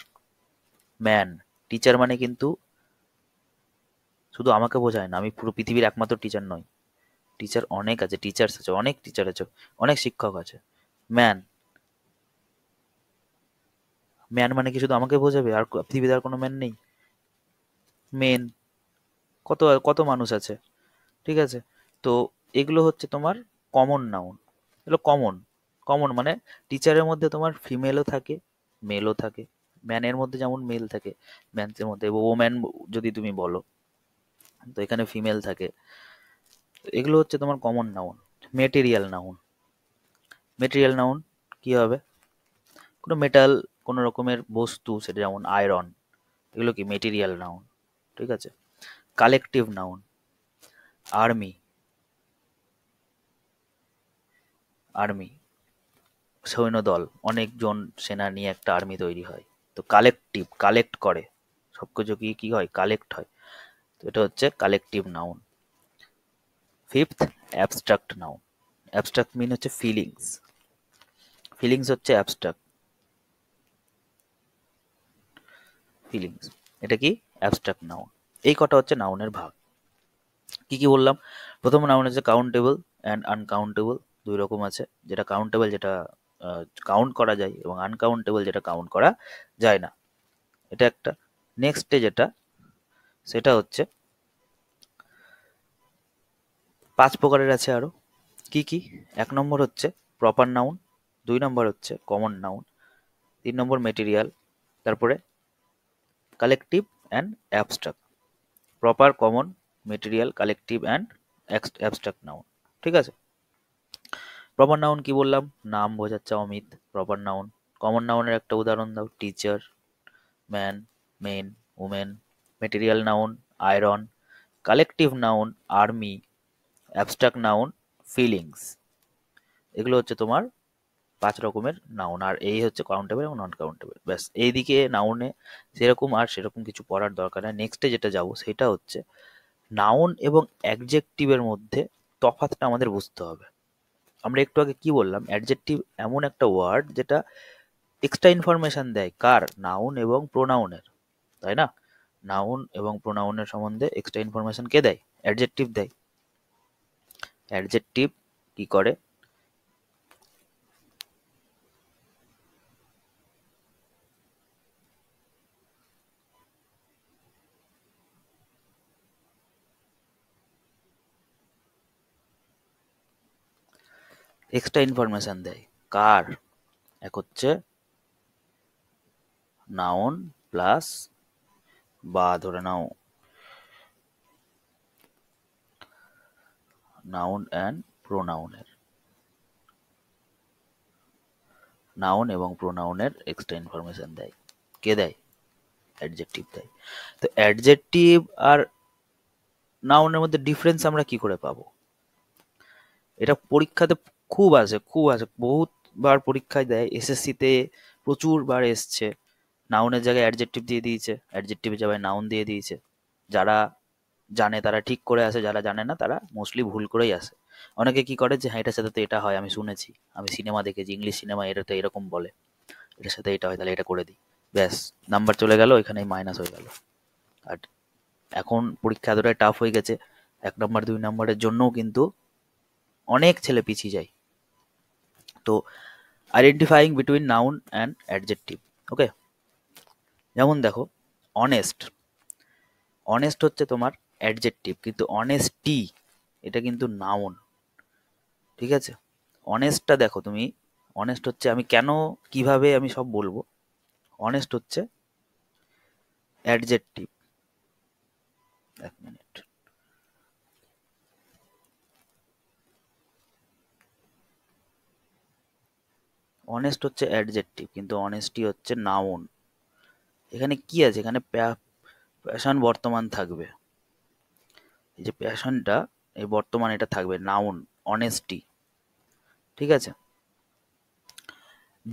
ম্যান টিচার মানে কিন্তু শুধু আমাকে বোঝায় না আমি পুরো পৃথিবীর একমাত্র টিচার নই টিচার অনেক আছে টিচার্স আছে অনেক টিচার আছে অনেক শিক্ষক আছে ম্যান ম্যান মানে কি শুধু আমাকে বোঝাবে আর পৃথিবীতে আর কোনো ম্যান নেই মেন কত কত মানুষ আছে ঠিক আছে তো এগুলো হচ্ছে তোমার কমন নাউন এগুলো কমন কমন মানে টিচারের মধ্যে তোমার ফিমেলও থাকে মেলও থাকে ম্যানের মধ্যে যেমন মেল থাকে ম্যানসের মধ্যে ওম্যান যদি তুমি বলো তো এখানে ফিমেল থাকে এগুলো হচ্ছে তোমার common noun material noun material noun কি হবে কোনো মেটাল কোনো রকমের বস্তু সেটা যেমন আয়রন এগুলো কি মেটেরিয়াল নাউন ঠিক আছে কালেকটিভ নাউন আর্মি আর্মি সৈন্যদল অনেকজন সেনা নিয়ে একটা আর্মি তৈরি হয় তো কালেকটিভ কালেক্ট করে সব কিছু কি কী হয় কালেক্ট হয় তো এটা হচ্ছে collective noun fifth abstract noun abstract mean হচ্ছে ফিলিংস ফিলিংস হচ্ছে অ্যাবস্ট্রাক্ট ফিলিংস এটা কি অ্যাবস্ট্রাক্ট নাউন এই কটা হচ্ছে নাউনের ভাগ কি কি বললাম প্রথম নাউন হচ্ছে কাউন্টেবল অ্যান্ড আনকাউন্টেবল দুই রকম আছে যেটা কাউন্টেবল যেটা কাউন্ট করা যায় এবং আনকাউন্টেবল যেটা কাউন্ট করা যায় না এটা একটা নেক্সটে যেটা সেটা হচ্ছে পাঁচ প্রকারের আছে আরও কি কি এক নম্বর হচ্ছে প্রপার নাউন দুই নম্বর হচ্ছে কমন নাউন তিন নম্বর মেটেরিয়াল তারপরে collective and abstract proper common material collective and abstract noun ঠিক আছে প্রপার নাউন কি বললাম নাম বোঝাচ্ছে অমিত প্রপার নাউন কমন নাউনের একটা উদাহরণ দাও teacher man men women material noun iron collective noun army abstract noun feelings এগুলো হচ্ছে তোমার পাঁচ রকমের নাউন আর এই হচ্ছে কাউন্টেবল এবং নন কাউন্টেবল ব্যাস এইদিকে নাউনে সেরকম আর সেরকম কিছু পড়ার দরকার নেই নেক্সটে যেটা যাব সেটা হচ্ছে নাউন এবং অ্যাডজেক্টিভের মধ্যে তফাতটা আমাদের বুঝতে হবে আমরা একটু আগে কি বললাম অ্যাডজেক্টিভ এমন একটা ওয়ার্ড যেটা এক্সট্রা ইনফরমেশান দেয় কার নাউন এবং প্রোনাউনের তাই না নাউন এবং প্রোনাউনের সম্বন্ধে এক্সট্রা ইনফরমেশান কে দেয় অ্যাডজেক্টিভ দেয় অ্যাডজেক্টিভ কি করে এক্সট্রা ইনফরমেশন দেয় কার এক হচ্ছে নাউন প্লাস বা ধরে নাও নাউন অ্যান্ড প্রোনাউনের নাউন এবং প্রোনাউনের এক্সট্রা ইনফরমেশন দেয় কে দেয় অ্যাডজেক্টিভ দেয় তো অ্যাডজেক্টিভ আর নাউনের মধ্যে ডিফারেন্স আমরা কি করে পাবো এটা পরীক্ষাতে খুব আছে খুব আছে বহুতবার পরীক্ষায় দেয় এসএসসিতে প্রচুরবার এসছে নাউনের জায়গায় অ্যাডজেক্টিভ দিয়ে দিয়েছে অ্যাডজেক্টিভের জায়গায় নাউন দিয়ে দিয়েছে যারা জানে তারা ঠিক করে আসে যারা জানে না তারা মোস্টলি ভুল করেই আসে অনেকে কি করে যে হ্যাঁ এটার সাথে তো এটা হয় আমি শুনেছি আমি সিনেমা দেখেছি ইংলিশ সিনেমা এটা তো এরকম বলে এটার সাথে এটা হয় তাহলে এটা করে দিই ব্যাস নাম্বার চলে গেল এখানেই মাইনাস হয়ে গেল আর এখন পরীক্ষা এতটাই টাফ হয়ে গেছে এক নম্বর দুই নম্বরের জন্যও কিন্তু অনেক ছেলে পিছিয়ে যায় তো identifying between noun and adjective okay যেমন দেখো অনেস্ট অনেস্ট হচ্ছে তোমার অ্যাডজেক্টিভ কিন্তু অনেস্টি এটা কিন্তু নাউন ঠিক আছে অনেস্টটা দেখো তুমি অনেস্ট হচ্ছে আমি কেন কিভাবে আমি সব বলবো অনেস্ট হচ্ছে অ্যাডজেক্টিভ এক মিনিট অনেস্ট হচ্ছে অ্যাডজেক্টিভ কিন্তু অনেস্টি হচ্ছে নাউন এখানে কি আছে এখানে প্যাশন বর্তমান থাকবে এই যে প্যাশনটা এই বর্তমান এটা থাকবে নাউন অনেস্টি ঠিক আছে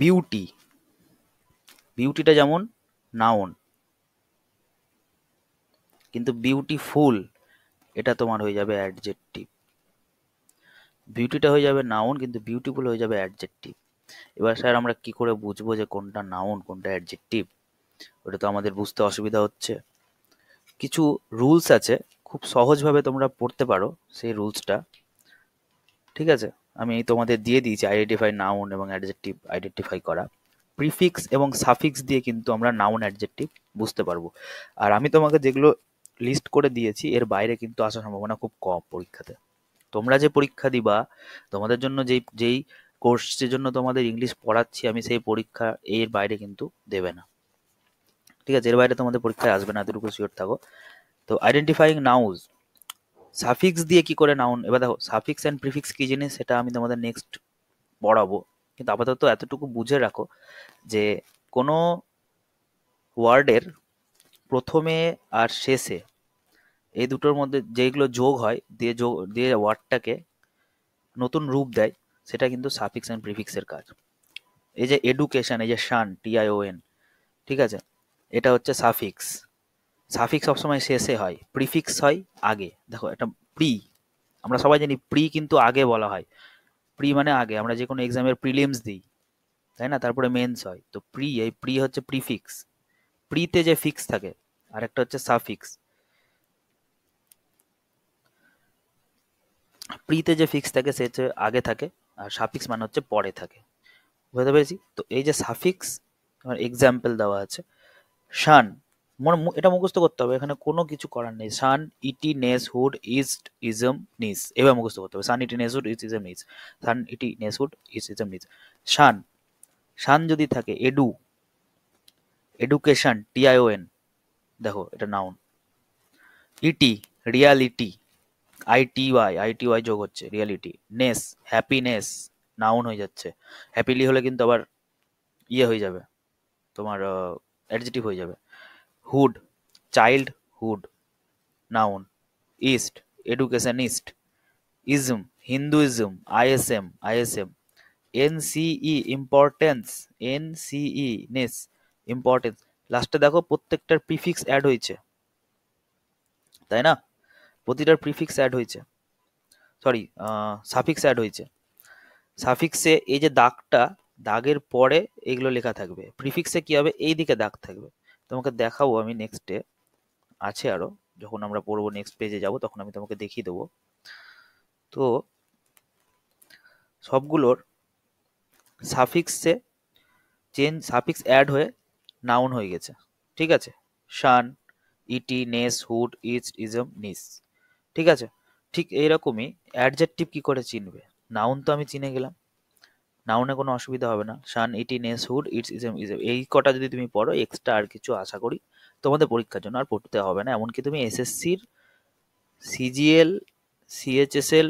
বিউটি বিউটিটা যেমন নাউন কিন্তু বিউটিফুল এটা তোমার হয়ে যাবে অ্যাডজেক্টিভ বিউটিটা হয়ে যাবে নাউন কিন্তু বিউটিফুল হয়ে যাবে অ্যাডজেক্টিভ এবার স্যার আমরা কি করে বুঝবো যে কোনটা নাউন কোনটা অ্যাডজেক্টিভ ওটা তো আমাদের বুঝতে অসুবিধা হচ্ছে কিছু রুলস আছে খুব সহজভাবে তোমরা পড়তে পারো সেই রুলসটা ঠিক আছে আমি তোমাদের দিয়ে দিয়েছি আইডেন্টিফাই নাউন এবং অ্যাডজেক্টিভ আইডেন্টিফাই করা প্রিফিক্স এবং সাফিক্স দিয়ে কিন্তু আমরা নাউন অ্যাডজেক্টিভ বুঝতে পারবো আর আমি তোমাকে যেগুলো লিস্ট করে দিয়েছি এর বাইরে কিন্তু আসার সম্ভাবনা খুব কম পরীক্ষাতে তোমরা যে পরীক্ষা দিবা তোমাদের জন্য যেই যেই কোর্সের জন্য তোমাদের ইংলিশ পড়াচ্ছি আমি সেই পরীক্ষা এর বাইরে কিন্তু দেবে না ঠিক আছে এর বাইরে তোমাদের পরীক্ষায় আসবে না এতটুকু শিওর থাকো তো আইডেন্টিফাইং নাউজ সাফিক্স দিয়ে কি করে নাউন এবার দেখো সাফিক্স অ্যান্ড প্রিফিক্স কী জিনিস সেটা আমি তোমাদের নেক্সট পড়াবো কিন্তু আপাতত এতটুকু বুঝে রাখো যে কোনো ওয়ার্ডের প্রথমে আর শেষে এই দুটোর মধ্যে যেগুলো যোগ হয় দিয়ে যোগ দিয়ে ওয়ার্ডটাকে নতুন রূপ দেয় সেটা কিন্তু সাফিক্স অ্যান্ড প্রিফিক্সের কাজ এই যে এডুকেশন এই যে শান টিআইওএন ঠিক আছে এটা হচ্ছে সাফিক্স সাফিক্স সবসময় শেষে হয় প্রিফিক্স হয় আগে দেখো একটা প্রি আমরা সবাই জানি প্রি কিন্তু আগে বলা হয় প্রি মানে আগে আমরা যে কোনো এক্সামের প্রিলিমস দিই তাই না তারপরে মেন্স হয় তো প্রি এই প্রি হচ্ছে প্রিফিক্স প্রিতে যে ফিক্স থাকে আর একটা হচ্ছে সাফিক্স প্রিতে যে ফিক্স থাকে সে হচ্ছে আগে থাকে আর সাফিক্স মানে হচ্ছে পরে থাকে বুঝতে পেরেছি তো এই যে সাফিক্স আমার এক্সাম্পল দেওয়া আছে শান মনে এটা মুখস্থ করতে হবে এখানে কোনো কিছু করার নেই tion ity ness hood ist ism ness এভাবে মুখস্থ করতে হবে tion ity ness hood ist ism ness tion ity ness hood ist ism ness tion শান যদি থাকে এডু এডুকেশন টিআইওএন দেখো এটা নাউন ইটি রিয়ালিটি আইটিওয়াই আইটিওয়াই যোগ হচ্ছে রিয়ালিটি নেস হ্যাপিনেস নাউন হয়ে যাচ্ছে হ্যাপিলি হলে কিন্তু আবার ইয়ে হয়ে যাবে তোমার অ্যাডজেটিভ হয়ে যাবে hood childhood noun ist educationist ism Hinduism ISM ISM NCE importance NCE ness importance লাস্টে দেখো প্রত্যেকটার প্রিফিক্স অ্যাড হয়েছে তাই না প্রতিটার প্রিফিক্স অ্যাড হয়েছে সরি সাফিক্স অ্যাড হয়েছে সাফিক্সে এই যে দাগটা দাগের পরে এগুলো লেখা থাকবে প্রিফিক্সে কী হবে এই দিকে দাগ থাকবে তোমাকে দেখাবো আমি নেক্সটে আছে আরও যখন আমরা পড়বো নেক্সট পেজে যাব তখন আমি তোমাকে দেখিয়ে দেবো তো সবগুলোর সাফিক্সে চেঞ্জ সাফিক্স অ্যাড হয়ে নাউন হয়ে গেছে ঠিক আছে tion ity ness hood is ism ness ঠিক আছে ঠিক এইরকমই অ্যাডজেক্টিভ কি করে চিনবে নাউন তো আমি চিনে গেলাম নাউনে কোনো অসুবিধা হবে না tion it in S hood its is is এই কটা যদি তুমি পড়ো এক্সট্রা আর কিছু আশা করি তোমাদের পরীক্ষার জন্য আর পড়তে হবে না এমনকি তুমি এসএসসির সিজিএল সিএচএসএল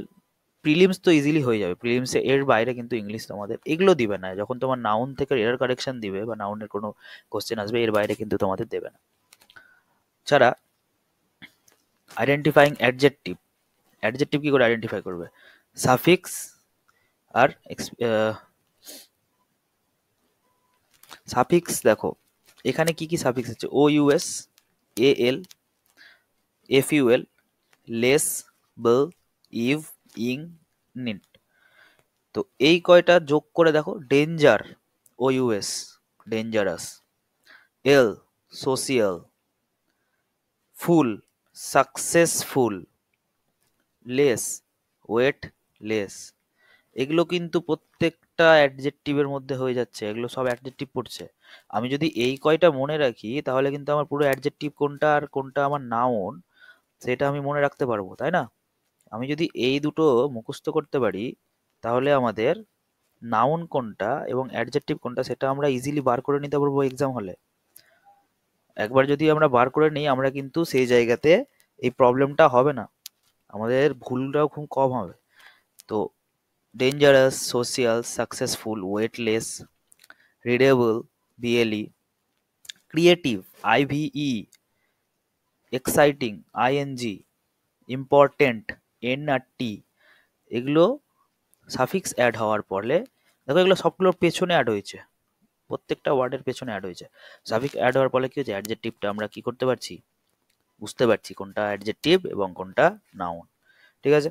প্রিলিমস তো ইজিলি হয়ে যাবে প্রিলিমসে এর বাইরে কিন্তু ইংলিশ তোমাদের এগুলো দিবে না যখন তোমার নাউন থেকে এরার কারেকশন দিবে বা নাউনের কোনো কোশ্চেন আসবে এর বাইরে কিন্তু তোমাদের দেবে না ছাড়া আইডেন্টিফাইং অ্যাডজেক্টিভ অ্যাডজেক্টিভ কী করে আইডেন্টিফাই করবে সাফিক্স আর সাফিক্স দেখো এখানে কি কি সাফিক্স আছে O U S A L F U L less ব ইভ ইং নিট তো এই কয়টা যোগ করে দেখো danger O U S dangerous L social ful successful less weightless এগুলো কিন্তু প্রত্যেকটা অ্যাডজেক্টিভের মধ্যে হয়ে যাচ্ছে এগুলো সব অ্যাডজেক্টিভ পড়ছে আমি যদি এই কয়টা মনে রাখি তাহলে কিন্তু আমার পুরো অ্যাডজেক্টিভ কোনটা আর কোনটা আমার নাউন সেটা আমি মনে রাখতে পারবো তাই না আমি যদি এই দুটো মুখস্থ করতে পারি তাহলে আমাদের নাউন কোনটা এবং অ্যাডজেক্টিভ কোনটা সেটা আমরা ইজিলি বার করে নিতে পারবো এক্সাম হলে একবার যদি আমরা বার করে নিই আমরা কিন্তু সেই জায়গাতে এই প্রবলেমটা হবে না আমাদের ভুলটাও খুব কম হবে তো dangerous social successful weightless readable BLE creative IVE exciting ING important N আর টি এগুলো সাফিক্স অ্যাড হওয়ার পরে দেখো এগুলো সবগুলোর পেছনে অ্যাড হয়েছে প্রত্যেকটা ওয়ার্ডের পেছনে অ্যাড হয়েছে সাফিক অ্যাড হওয়ার ফলে কি হচ্ছে অ্যাডজেক্টিভটা আমরা কি করতে পারছি বুঝতে পারছি কোনটা অ্যাডজেক্টিভ এবং কোনটা নাউন ঠিক আছে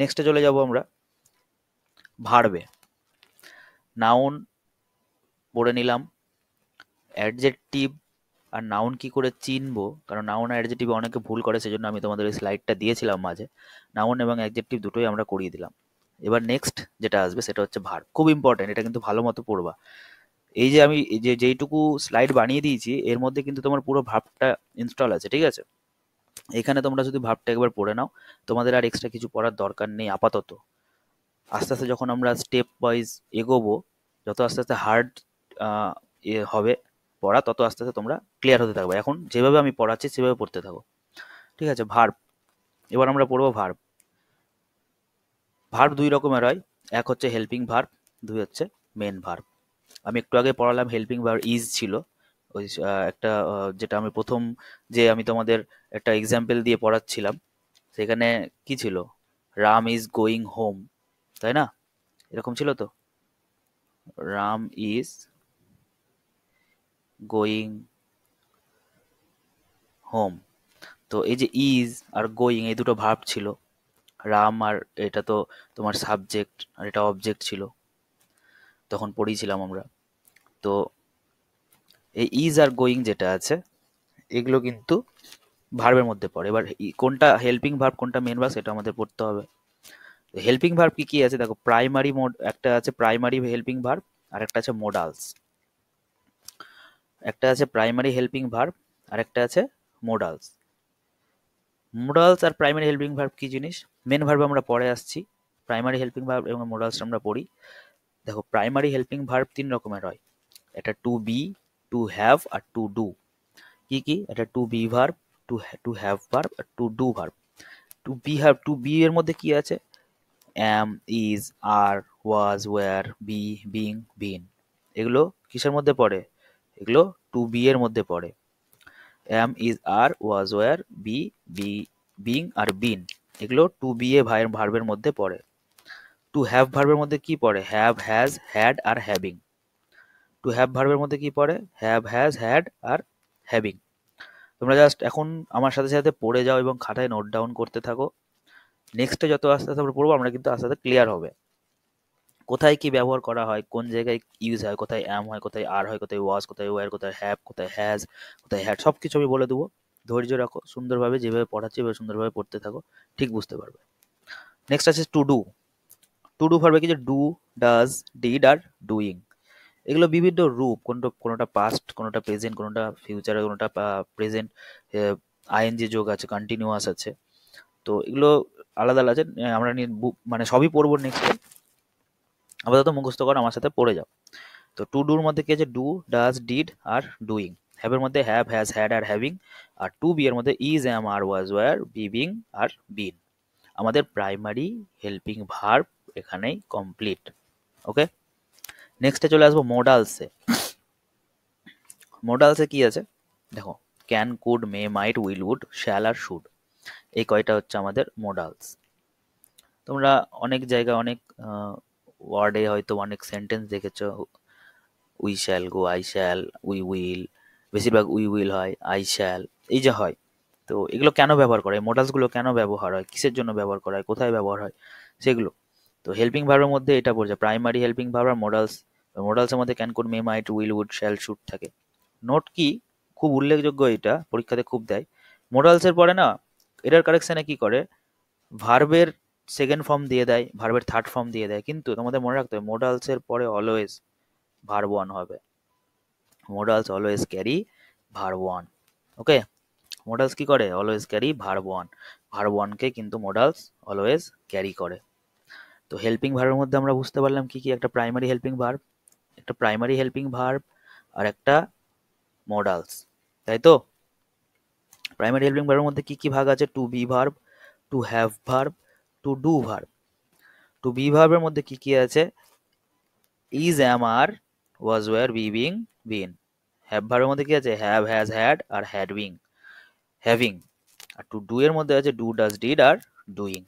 নেক্সটে চলে যাব আমরা ভার্বে নাউন পড়ে নিলাম অ্যাডজেক্টিভ আর নাউন কি করে চিনব কারণ নাউন অ্যাডজেক্টিভ অনেকে ভুল করে সেজন্য আমি তোমাদের ওই স্লাইডটা দিয়েছিলাম মাঝে নাউন এবং অ্যাডজেক্টিভ দুটোই আমরা করিয়ে দিলাম এবার নেক্সট যেটা আসবে সেটা হচ্ছে ভার্ব খুব ইম্পর্টেন্ট এটা কিন্তু ভালো মতো পড়বা এই যে আমি যে যেইটুকু স্লাইড বানিয়ে দিয়েছি এর মধ্যে কিন্তু তোমার পুরো ভাবটা ইনস্টল আছে ঠিক আছে এখানে তোমরা যদি ভাবটা একবার পড়ে নাও তোমাদের আর এক্সট্রা কিছু পড়ার দরকার নেই আপাতত আস্তে আস্তে যখন আমরা স্টেপ ওয়াইজ এগোবো যত আস্তে আস্তে হার্ড হবে পড়া তত আস্তে আস্তে তোমরা ক্লিয়ার হতে থাকবে এখন যেভাবে আমি পড়াচ্ছি সেভাবে পড়তে থাকো ঠিক আছে ভার্ব এবার আমরা পড়বো ভার্ব ভার্ব দুই রকমের হয় এক হচ্ছে হেল্পিং ভার্ব দুই হচ্ছে মেন ভার্ব আমি একটু আগে পড়ালাম হেল্পিং বার ইজ ছিল ওই একটা যেটা আমি প্রথম যে আমি তোমাদের একটা এক্সাম্পল দিয়ে পড়াচ্ছিলাম সেখানে কি ছিল রাম ইজ গোয়িং হোম তাই না এরকম ছিল তো রাম ইজ গোয়িং হোম তো এই যে ইজ আর গোয়িং এই দুটো ভাব ছিল রাম আর এটা তো তোমার সাবজেক্ট আর এটা অবজেক্ট ছিল তখন পড়িয়েছিলাম আমরা তো এই ইজ আর গোয়িং যেটা আছে এগুলো কিন্তু ভার্বের মধ্যে পড়ে এবার কোনটা হেল্পিং ভার্ব কোনটা মেন ভার্ব সেটা আমাদের পড়তে হবে হেল্পিং ভার্ব কি কি আছে দেখো প্রাইমারি মোড একটা আছে প্রাইমারি হেল্পিং ভার্ব আর একটা আছে মোডালস একটা আছে প্রাইমারি হেল্পিং ভার্ব আর একটা আছে মোডালস মোডালস আর প্রাইমারি হেল্পিং ভার্ব কি জিনিস মেন ভার্ব আমরা পরে আসছি প্রাইমারি হেল্পিং ভার্ব এবং মোডালস আমরা পড়ি দেখো প্রাইমারি হেল্পিং ভার্ব তিন রকমের হয় এটা টু বি টু হ্যাভ আর টু ডু কি কি এটা to be verb to to have verb আর to do verb to be have to be এর মধ্যে কি আছে am is are was were be being been এগুলো কিসের মধ্যে পড়ে এগুলো টু বি এর মধ্যে পড়ে am is are was were be be being আর বিন এগুলো টু বি এ ভাইয়ের ভার্বের মধ্যে পড়ে টু হ্যাভ ভার্বের মধ্যে কি পড়ে হ্যাভ হ্যাজ হ্যাড আর হ্যাভিং টু হ্যাভ ভার্বের মধ্যে কি পড়ে হ্যাভ হ্যাজ হ্যাড আর হ্যাভিং তোমরা জাস্ট এখন আমার সাথে সাথে পড়ে যাও এবং খাতায় নোট ডাউন করতে থাকো নেক্সটে যত আস্তে আস্তে আমরা পড়বো আমরা কিন্তু আস্তে আস্তে ক্লিয়ার হবে কোথায় কি ব্যবহার করা হয় কোন জায়গায় ইউজ হয় কোথায় অ্যাম হয় কোথায় আর হয় কোথায় ওয়াজ কোথায় ওয়ার কোথায় হ্যাভ কোথায় হ্যাজ কোথায় হ্যাড সব কিছু আমি বলে দেবো ধৈর্য রাখো সুন্দরভাবে যেভাবে পড়াচ্ছি এভাবে সুন্দরভাবে পড়তে থাকো ঠিক বুঝতে পারবে নেক্সট আছে to do to do verb কি যে ডু ডাজ ডিড আর ডুইং এগুলো বিভিন্ন রূপ কোনটা কোনোটা পাস্ট কোনোটা প্রেজেন্ট কোনোটা ফিউচার কোনোটা প্রেজেন্ট আইএনজি যোগ আছে কন্টিনিউয়াস আছে তো এগুলো আলাদা আলাদা আছে আমরা মানে সবই পড়বো নেক্সট আপাতত মুখস্থ কর আমার সাথে পড়ে যাও তো টু ডুর মধ্যে কি আছে ডু ডাজ ডিড আর ডুইং হ্যাভের মধ্যে হ্যাভ হ্যাজ হ্যাড আর হ্যাভিং আর টু বি এর মধ্যে is am are was war বিবিং আর বিন আমাদের প্রাইমারি হেল্পিং ভার্ব এখানেই কমপ্লিট ওকে নেক্সটে চলে আসবো মোডালসে মোডালসে কি আছে দেখো can could may might will would shall আর শুড এই কয়টা হচ্ছে আমাদের মোডালস তোমরা অনেক জায়গায় অনেক ওয়ার্ডে হয়তো অনেক সেন্টেন্স দেখেছো we shall go I shall we will বেশিরভাগ উই উইল হয় আই শ্যাল এই যে হয় তো এগুলো কেন ব্যবহার করে মোডালসগুলো কেন ব্যবহার হয় কিসের জন্য ব্যবহার করা হয় কোথায় ব্যবহার হয় সেগুলো তো হেল্পিং ভার্বের মধ্যে এটা পড়ছে প্রাইমারি হেল্পিং ভার্ব আর মডালস মডালসের মধ্যে can could may might will would shall should থাকে নোট কি খুব উল্লেখযোগ্য এটা পরীক্ষাতে খুব দেয় মোডালসের পরে না এটার কারেকশানে কি করে ভার্বের সেকেন্ড ফর্ম দিয়ে দেয় ভার্বের থার্ড ফর্ম দিয়ে দেয় কিন্তু তোমাদের মনে রাখতে হবে মোডালসের পরে অলওয়েজ ভার্ব ওয়ান হবে modals always carry verb one okay modals কি করে always carry verb one verb ওয়ানকে কিন্তু মোডালস অলওয়েজ ক্যারি করে তো হেল্পিং ভার্বের মধ্যে আমরা বুঝতে পারলাম কি কি একটা প্রাইমারি হেল্পিং ভার্ব একটা প্রাইমারি হেল্পিং ভার্ব আর একটা মডালস তাই তো প্রাইমারি হেল্পিং ভার্বের মধ্যে কি কি ভাগ আছে to be verb to have verb to do verb to be ভার্বের মধ্যে কি কি আছে is am are was were be being been have ভার্বের মধ্যে কি আছে হ্যাভ হ্যাজ হ্যাড আর হ্যাড বিং হ্যাভিং আর টু ডু এর মধ্যে আছে ডু ডাজ ডিড আর ডুইং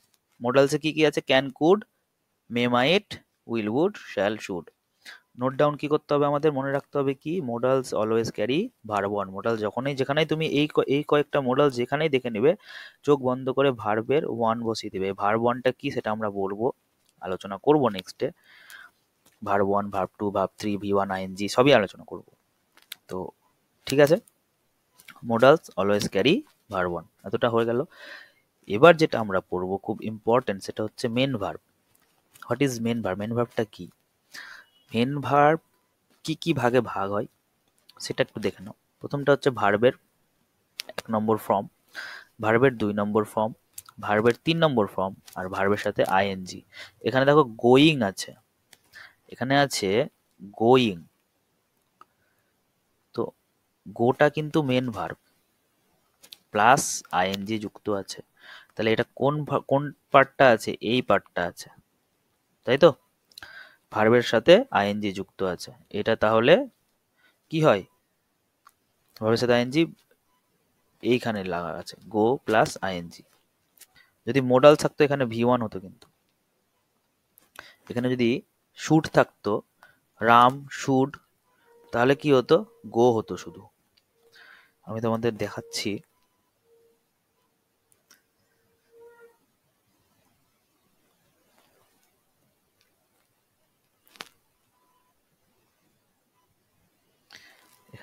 মডালসে কি কি আছে can could may might will would shall should note down কি করতে হবে আমাদের মনে রাখতে হবে কি modals always carry verb one modal যখনই যেখানেই তুমি এই এই কয়েকটা মোডাল যেখানেই দেখে নেবে চোখ বন্ধ করে ভার্বের ওয়ান বসিয়ে দেবে ভার্ব ওয়ানটা কি সেটা আমরা বলবো আলোচনা করব নেক্সটে verb one verb two verb three V one G সবই আলোচনা করব তো ঠিক আছে modals always carry verb one এতটা হয়ে গেল এবার যেটা আমরা পড়বো খুব ইম্পর্টেন্ট সেটা হচ্ছে main verb what is main verb main ভার্বটা কি মেন ভার্ব কি কি ভাগে ভাগ হয় সেটা একটু দেখে নাও প্রথমটা হচ্ছে ভার্বের এক নম্বর ফর্ম ভার্বের দুই নম্বর ফর্ম ভার্বের তিন নম্বর ফর্ম আর ভার্বের সাথে আইএনজি এখানে দেখো গোয়িং আছে এখানে আছে গোয়িং তো গোটা কিন্তু মেন ভার্ব প্লাস আইএনজি যুক্ত আছে তাহলে এটা কোন কোন পার্টটা আছে এই পার্টটা আছে তাই তো ভার্বের সাথে আইএনজি যুক্ত আছে এটা তাহলে কি হয় ভার্বের সাথে আইএনজি এইখানে লাগা আছে গো প্লাস আইএনজি যদি মোডাল থাকতো এখানে ভি ওয়ান হতো কিন্তু এখানে যদি শুট থাকতো রাম শুট তাহলে কি হতো গো হতো শুধু আমি তোমাদের দেখাচ্ছি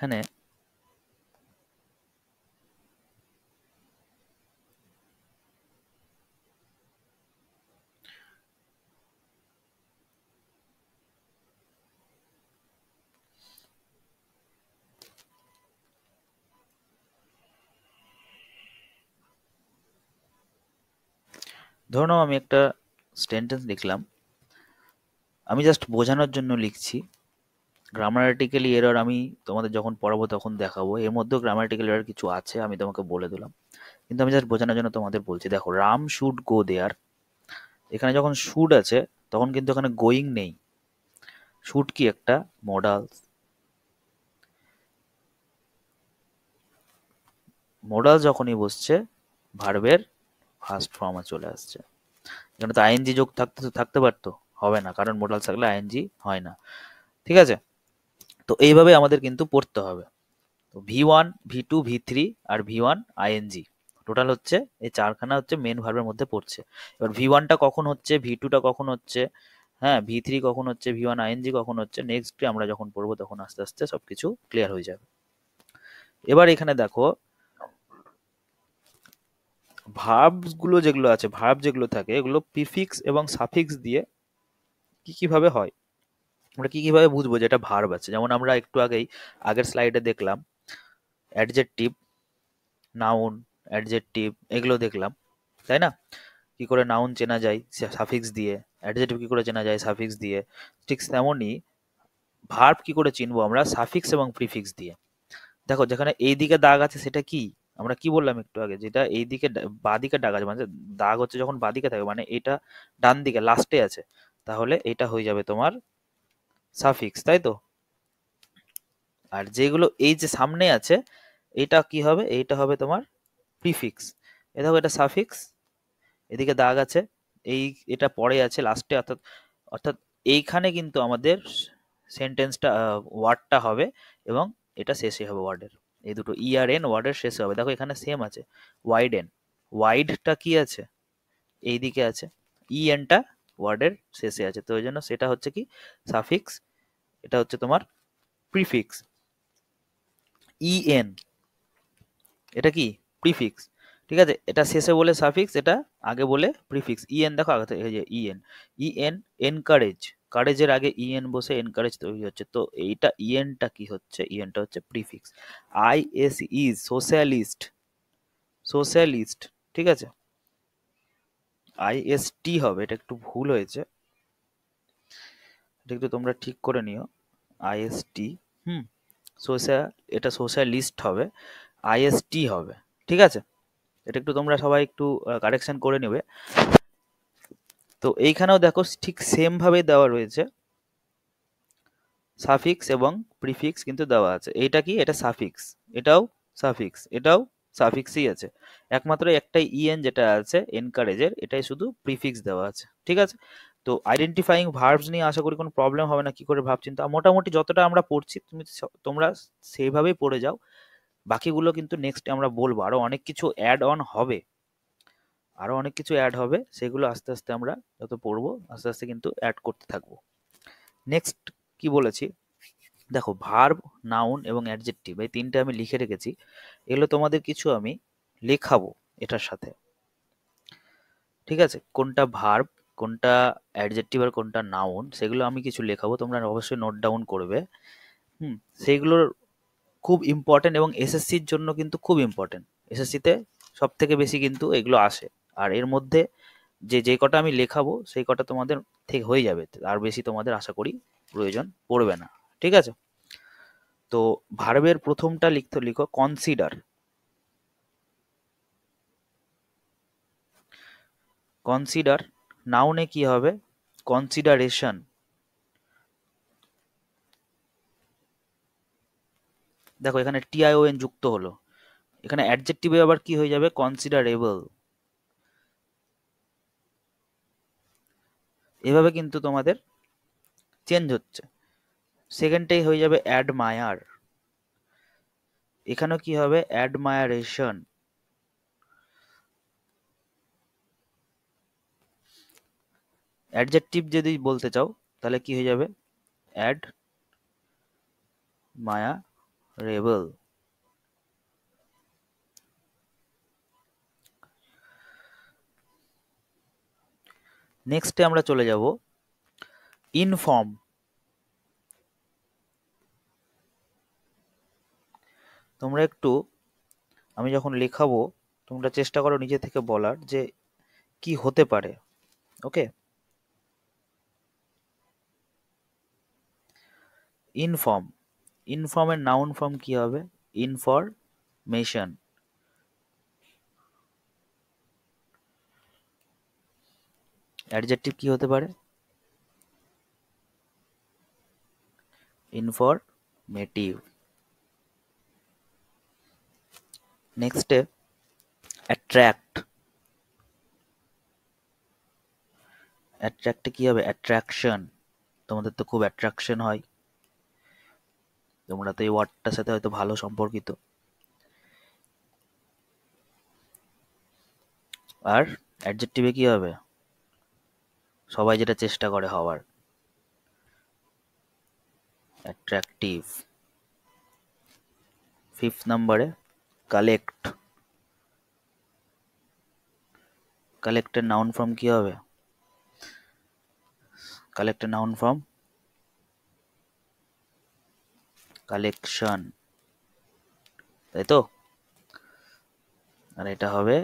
এখানে ধরে নাও আমি একটা সেন্টেন্স লিখলাম আমি জাস্ট বোঝানোর জন্য লিখছি গ্রামাটিক্যালি এরর আমি তোমাদের যখন পড়াবো তখন দেখাবো এর মধ্যেও গ্রামাটিক্যাল এরর কিছু আছে আমি তোমাকে বলে দিলাম কিন্তু আমি জাস্ট বোঝানোর জন্য তোমাদের বলছি দেখো রাম শুড গো দেয়ার এখানে যখন শুড আছে তখন কিন্তু এখানে গোয়িং নেই শুড কি একটা মডাল মডাল যখনই বসছে ভার্বের ফার্স্ট ফর্মে চলে আসছে এখানে তো আইএনজি যোগ থাকতে থাকতে পারতো হবে না কারণ মডাল থাকলে আইএনজি হয় না ঠিক আছে তো এইভাবে আমাদের কিন্তু পড়তে হবে তো V one V two V three আর ভি ওয়ান আইএনজি টোটাল হচ্ছে এই চারখানা হচ্ছে মেন ভার্বের মধ্যে পড়ছে এবার ভি ওয়ানটা কখন হচ্ছে ভি টুটা কখন হচ্ছে হ্যাঁ ভি থ্রি কখন হচ্ছে ভি ওয়ান আইএনজি কখন হচ্ছে নেক্সট আমরা যখন পড়বো তখন আস্তে আস্তে সব কিছু ক্লিয়ার হয়ে যাবে এবার এখানে দেখো ভার্বসগুলো যেগুলো আছে ভাব যেগুলো থাকে এগুলো প্রিফিক্স এবং সাফিক্স দিয়ে কি কিভাবে হয় আমরা কি কিভাবে বুঝবো যে এটা ভার্ব আছে যেমন আমরা একটু আগেই আগের স্লাইডে দেখলাম অ্যাডজেক্টিভ নাউন অ্যাডজেক্টিভ এগুলো দেখলাম তাই না কি করে নাউন চেনা যায় সাফিক্স দিয়ে অ্যাডজেক্টিভ কি করে চেনা যায় সাফিক্স দিয়ে ঠিক তেমনই ভার্ব কি করে চিনবো আমরা সাফিক্স এবং প্রিফিক্স দিয়ে দেখো যেখানে এই দিকে দাগ আছে সেটা কি আমরা কি বললাম একটু আগে যেটা এই দিকে বাদিকে দাগ আছে মানে দাগ হচ্ছে যখন বাদিকে থাকে মানে এটা ডান দিকে লাস্টে আছে তাহলে এটা হয়ে যাবে তোমার সাফিক্স তাই তো আর যেগুলো এই যে সামনে আছে এটা কি হবে এইটা হবে তোমার প্রিফিক্স এ দেখো এটা সাফিক্স এদিকে দাগ আছে এই এটা পরে আছে লাস্টে অর্থাৎ অর্থাৎ এইখানে কিন্তু আমাদের সেন্টেন্সটা ওয়ার্ডটা হবে এবং এটা শেষে হবে ওয়ার্ডের এই দুটো ই e আর এন ওয়ার্ডের শেষে হবে দেখো এখানে সেম আছে ওয়াইড এন ওয়াইডটা কি আছে এইদিকে আছে ই e এনটা ওয়ার্ডের শেষে আছে তো ওই জন্য সেটা হচ্ছে কি সাফিক্স এটা হচ্ছে তোমার প্রিফিক্স ইএন e এটা কি প্রিফিক্স ঠিক আছে এটা শেষে বলে সাফিক্স এটা আগে বলে প্রিফিক্স ইএন e দেখো আগে E N E N E N encourage কারেজের আগে ইএন e বসে এনকারেজ তৈরি হচ্ছে তো এইটা ইএনটা কি হচ্ছে ইএনটা হচ্ছে prefix S is socialist socialist ঠিক আছে আইএসটি হবে এটা একটু ভুল হয়েছে এটা একটু তোমরা ঠিক করে নিও আইএসটি হুম সোশ্যাল এটা সোশ্যালিস্ট হবে আইএসটি হবে ঠিক আছে এটা একটু তোমরা সবাই একটু কারেকশন করে নেবে তো এইখানেও দেখো ঠিক ভাবে দেওয়া রয়েছে সাফিক্স এবং প্রিফিক্স কিন্তু দেওয়া আছে এটা কি এটা সাফিক্স এটাও সাফিক্স এটাও সাফিক্সই আছে একমাত্র একটাই ইএন যেটা আছে এনকারেজের এটাই শুধু প্রিফিক্স দেওয়া আছে ঠিক আছে তো আইডেন্টিফাইং ভার্বস নিয়ে আশা করি কোনো প্রবলেম হবে না কি করে ভাব চিন্তা মোটামুটি যতটা আমরা পড়ছি তুমি তোমরা সেইভাবেই পড়ে যাও বাকিগুলো কিন্তু নেক্সট আমরা বলবো আরও অনেক কিছু অ্যাড অন হবে আরও অনেক কিছু অ্যাড হবে সেগুলো আস্তে আস্তে আমরা যত পড়বো আস্তে আস্তে কিন্তু অ্যাড করতে থাকবো নেক্সট কি বলেছি দেখো ভার্ব নাউন এবং অ্যাডজেক্টিভ এই তিনটে আমি লিখে রেখেছি এগুলো তোমাদের কিছু আমি লেখাবো এটার সাথে ঠিক আছে কোনটা ভার্ব কোনটা অ্যাডজেক্টিভ আর কোনটা নাউন সেগুলো আমি কিছু লেখাবো তোমরা অবশ্যই নোট ডাউন করবে হুম সেইগুলোর খুব ইম্পর্টেন্ট এবং এসএসসির জন্য কিন্তু খুব ইম্পর্টেন্ট এসএসসিতে সব থেকে বেশি কিন্তু এগুলো আসে আর এর মধ্যে যে যে কটা আমি লেখাবো সেই কটা তোমাদের ঠিক হয়ে যাবে আর বেশি তোমাদের আশা করি প্রয়োজন পড়বে না ঠিক আছে তো ভার্বের প্রথমটা লিখতে লিখো কনসিডার কনসিডার নাউনে কি হবে কনসিডারেশন দেখো এখানে টিআইওএন যুক্ত হলো এখানে অ্যাডজেক্টিভে আবার কি হয়ে যাবে কনসিডারেবল এভাবে কিন্তু তোমাদের চেঞ্জ হচ্ছে সেকেন্ডটাই হয়ে যাবে অ্যাডমায়ার এখানেও কি হবে অ্যাডমায়ারেশন অ্যাডজেক্টিভ যদি বলতে চাও তাহলে কি হয়ে যাবে অ্যাড মায়া রেবল নেক্সটে আমরা চলে যাব ইনফর্ম তোমরা একটু আমি যখন লেখাবো তোমরা চেষ্টা করো নিজে থেকে বলার যে কি হতে পারে ওকে ইনফর্ম ইনফর্মের নাউন ফর্ম কি হবে ইনফরমেশন অ্যাডজেক্টিভ কি হতে পারে ইনফরমেটিভ next step attract অ্যাট্রাক্টে কী হবে অ্যাট্রাকশন তোমাদের তো খুব অ্যাট্রাকশন হয় তোমরা তো এই ওয়ার্ডটার সাথে হয়তো ভালো সম্পর্কিত আর অ্যাডজেক্টিভে কী হবে সবাই যেটা চেষ্টা করে হওয়ার অ্যাট্রাকটিভ ফিফথ নাম্বারে কালেক্ট কালেক্টের নাউন ফর্ম কি হবে কালেক্টের নাউন ফর্ম কালেকশন তাই তো আর এটা হবে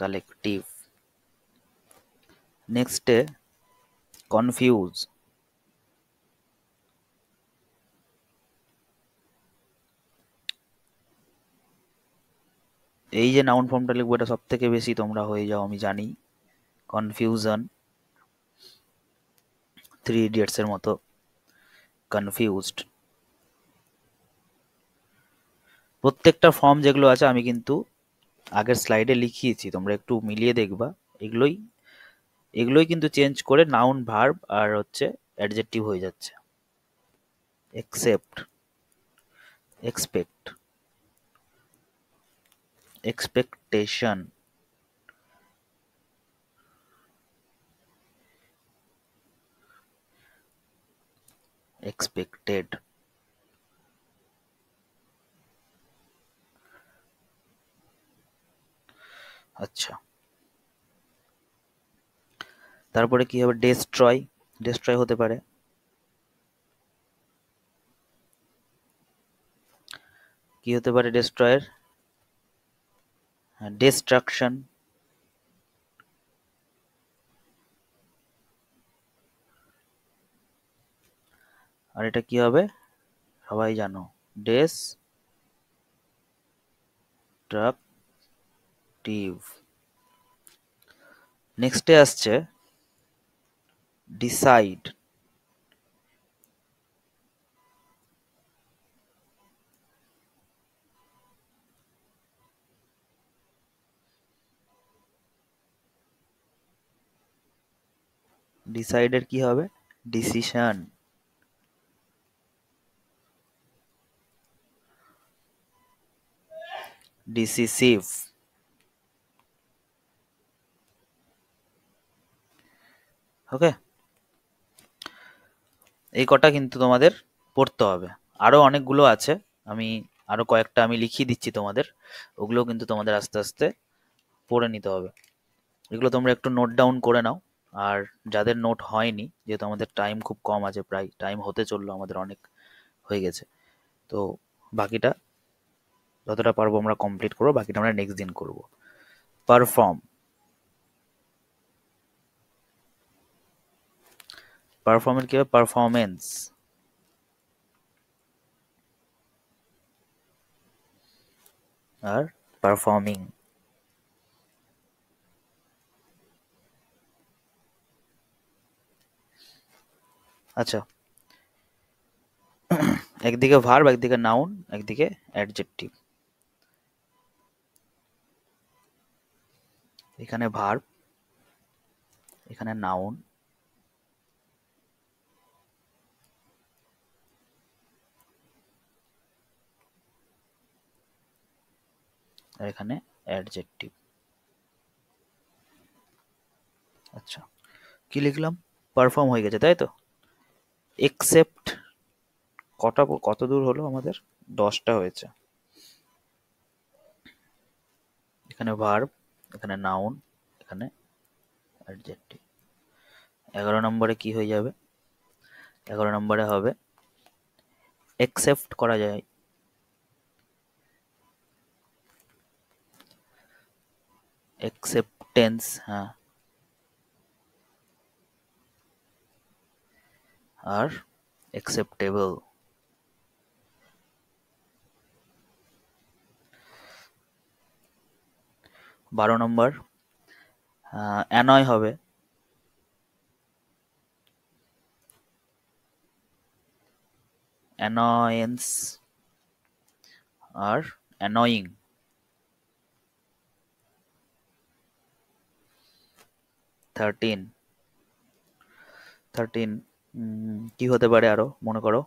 কালেকটিভ নেক্সটে কনফিউজ এই যে নাউন ফর্মটা লিখবো এটা সব থেকে বেশি তোমরা হয়ে যাও আমি জানি কনফিউজন থ্রি ইডিয়টসের মতো কনফিউজড প্রত্যেকটা ফর্ম যেগুলো আছে আমি কিন্তু আগের স্লাইডে লিখিয়েছি তোমরা একটু মিলিয়ে দেখবা এগুলোই এগুলোই কিন্তু চেঞ্জ করে নাউন ভার্ব আর হচ্ছে অ্যাডজেক্টিভ হয়ে যাচ্ছে এক্সেপ্ট এক্সপেক্ট expectation expected আচ্ছা তারপরে কি হবে ডেস্ট্রয় ডেস্ট্রয় হতে পারে কি হতে পারে ডেস্ট্রয়ের destruction আর এটা কি হবে সবাই জানো ডেস ডিস্ট্রাকটিভ নেক্সটে আসছে ডিসাইড ডিসাইডের কি হবে ডিসিশন decisive ওকে এই কটা কিন্তু তোমাদের পড়তে হবে আরো অনেকগুলো আছে আমি আরো কয়েকটা আমি লিখিয়ে দিচ্ছি তোমাদের ওগুলো কিন্তু তোমাদের আস্তে আস্তে পড়ে নিতে হবে এগুলো তোমরা একটু নোট ডাউন করে নাও আর যাদের নোট হয়নি যেহেতু আমাদের টাইম খুব কম আছে প্রায় টাইম হতে চললো আমাদের অনেক হয়ে গেছে তো বাকিটা যতটা পারবো আমরা কমপ্লিট করবো বাকিটা আমরা নেক্সট দিন করব পারফর্ম পারফর্মের কি হবে পারফরমেন্স আর পারফর্মিং আচ্ছা একদিকে ভার্ব একদিকে নাউন একদিকে অ্যাডজেক্টিভ এখানে ভার্ব এখানে নাউন এখানে অ্যাডজেক্টিভ আচ্ছা কি লিখলাম পারফর্ম হয়ে গেছে তাই তো এক্সেপ্ট কটা কত দূর হলো আমাদের দশটা হয়েছে এখানে ভার্ব এখানে নাউন এখানে অ্যাডজেক্টিভ এগারো নম্বরে কি হয়ে যাবে এগারো নম্বরে হবে অ্যাকসেপ্ট করা যায় এক্সেপ্টেন্স হ্যাঁ are acceptable. বারো নম্বর অ্যানয় হবে অ্যানয়েন্স আর অ্যানয়িং থার্টিন থার্টিন কি হতে পারে আরো মনে করো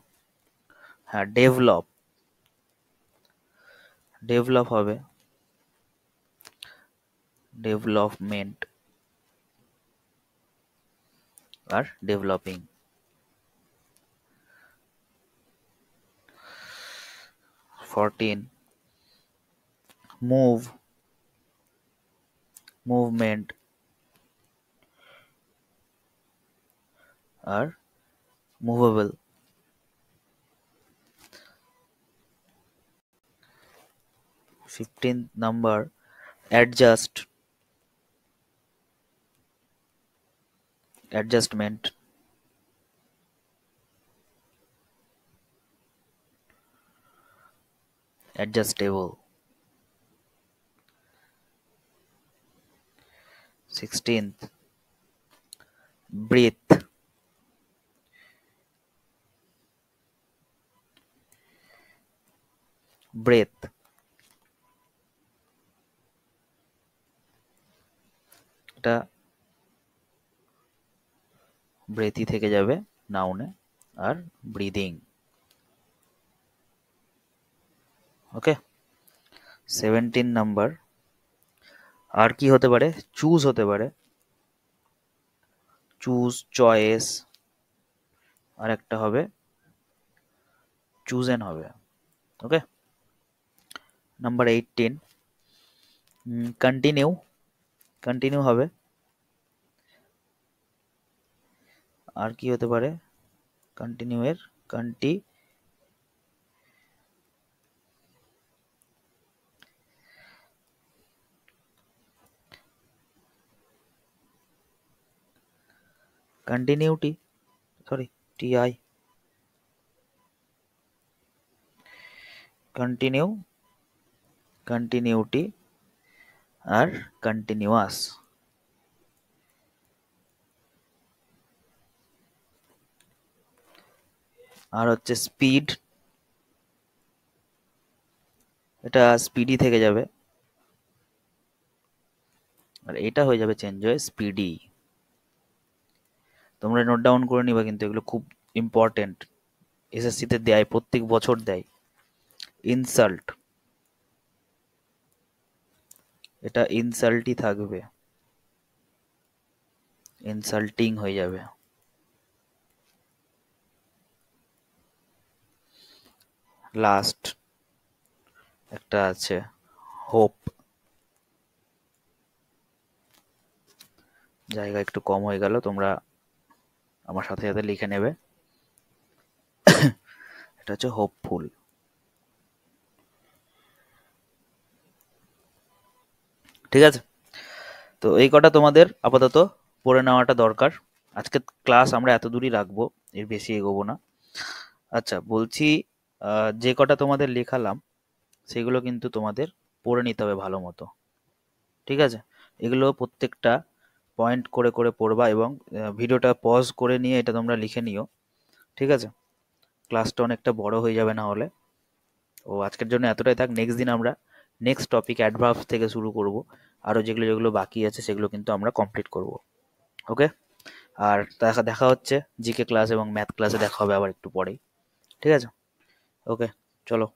হ্যাঁ ডেভেলপ ডেভেলপ হবে ডেভেলপমেন্ট আর ডেভেলপিং ফরটিন মুভ মুভমেন্ট আর movable fifteenth number adjust adjustment adjustable 16th breathe breath এটা ব্রেথি থেকে যাবে নাওনে আর ব্রিদিং ওকে 17 নাম্বার আর কি হতে পারে চুজ হতে পারে চুজ চয়েস আর একটা হবে চুজেন হবে ওকে नंबर 18 कंटिन्यू कंटिन्यू হবে আর কি হতে পারে কন্টিনিউ এর কন্টি continuity sorry T I continue continuity আর কন্টিনিউয়াস আর হচ্ছে স্পিড এটা স্পিডি থেকে যাবে আর এটা হয়ে যাবে চেঞ্জ হয়ে স্পিডি তোমরা নোট ডাউন করে নিবা কিন্তু এগুলো খুব ইম্পর্টেন্ট এসএসসিতে দেয় প্রত্যেক বছর দেয় ইনসাল্ট এটা ইনসাল্টই থাকবে ইনসাল্টিং হয়ে যাবে লাস্ট একটা আছে হোপ জায়গা একটু কম হয়ে গেল তোমরা আমার সাথে সাথে লিখে নেবে এটা হচ্ছে হোপফুল ঠিক আছে তো এই কটা তোমাদের আপাতত পড়ে নেওয়াটা দরকার আজকে ক্লাস আমরা এত দূরই রাখবো এর বেশি এগোবো না আচ্ছা বলছি যে কটা তোমাদের লেখালাম সেগুলো কিন্তু তোমাদের পড়ে নিতে হবে ভালো মতো ঠিক আছে এগুলো প্রত্যেকটা পয়েন্ট করে করে পড়বা এবং ভিডিওটা পজ করে নিয়ে এটা তোমরা লিখে নিও ঠিক আছে ক্লাসটা অনেকটা বড় হয়ে যাবে না হলে ও আজকের জন্য এতটাই থাক নেক্সট দিন আমরা নেক্সট টপিক অ্যাডভার্ব থেকে শুরু করব আরও যেগুলো যেগুলো বাকি আছে সেগুলো কিন্তু আমরা কমপ্লিট করব ওকে আর দেখা দেখা হচ্ছে জিকে ক্লাস এবং ম্যাথ ক্লাসে দেখা হবে আবার একটু পরেই ঠিক আছে ওকে চলো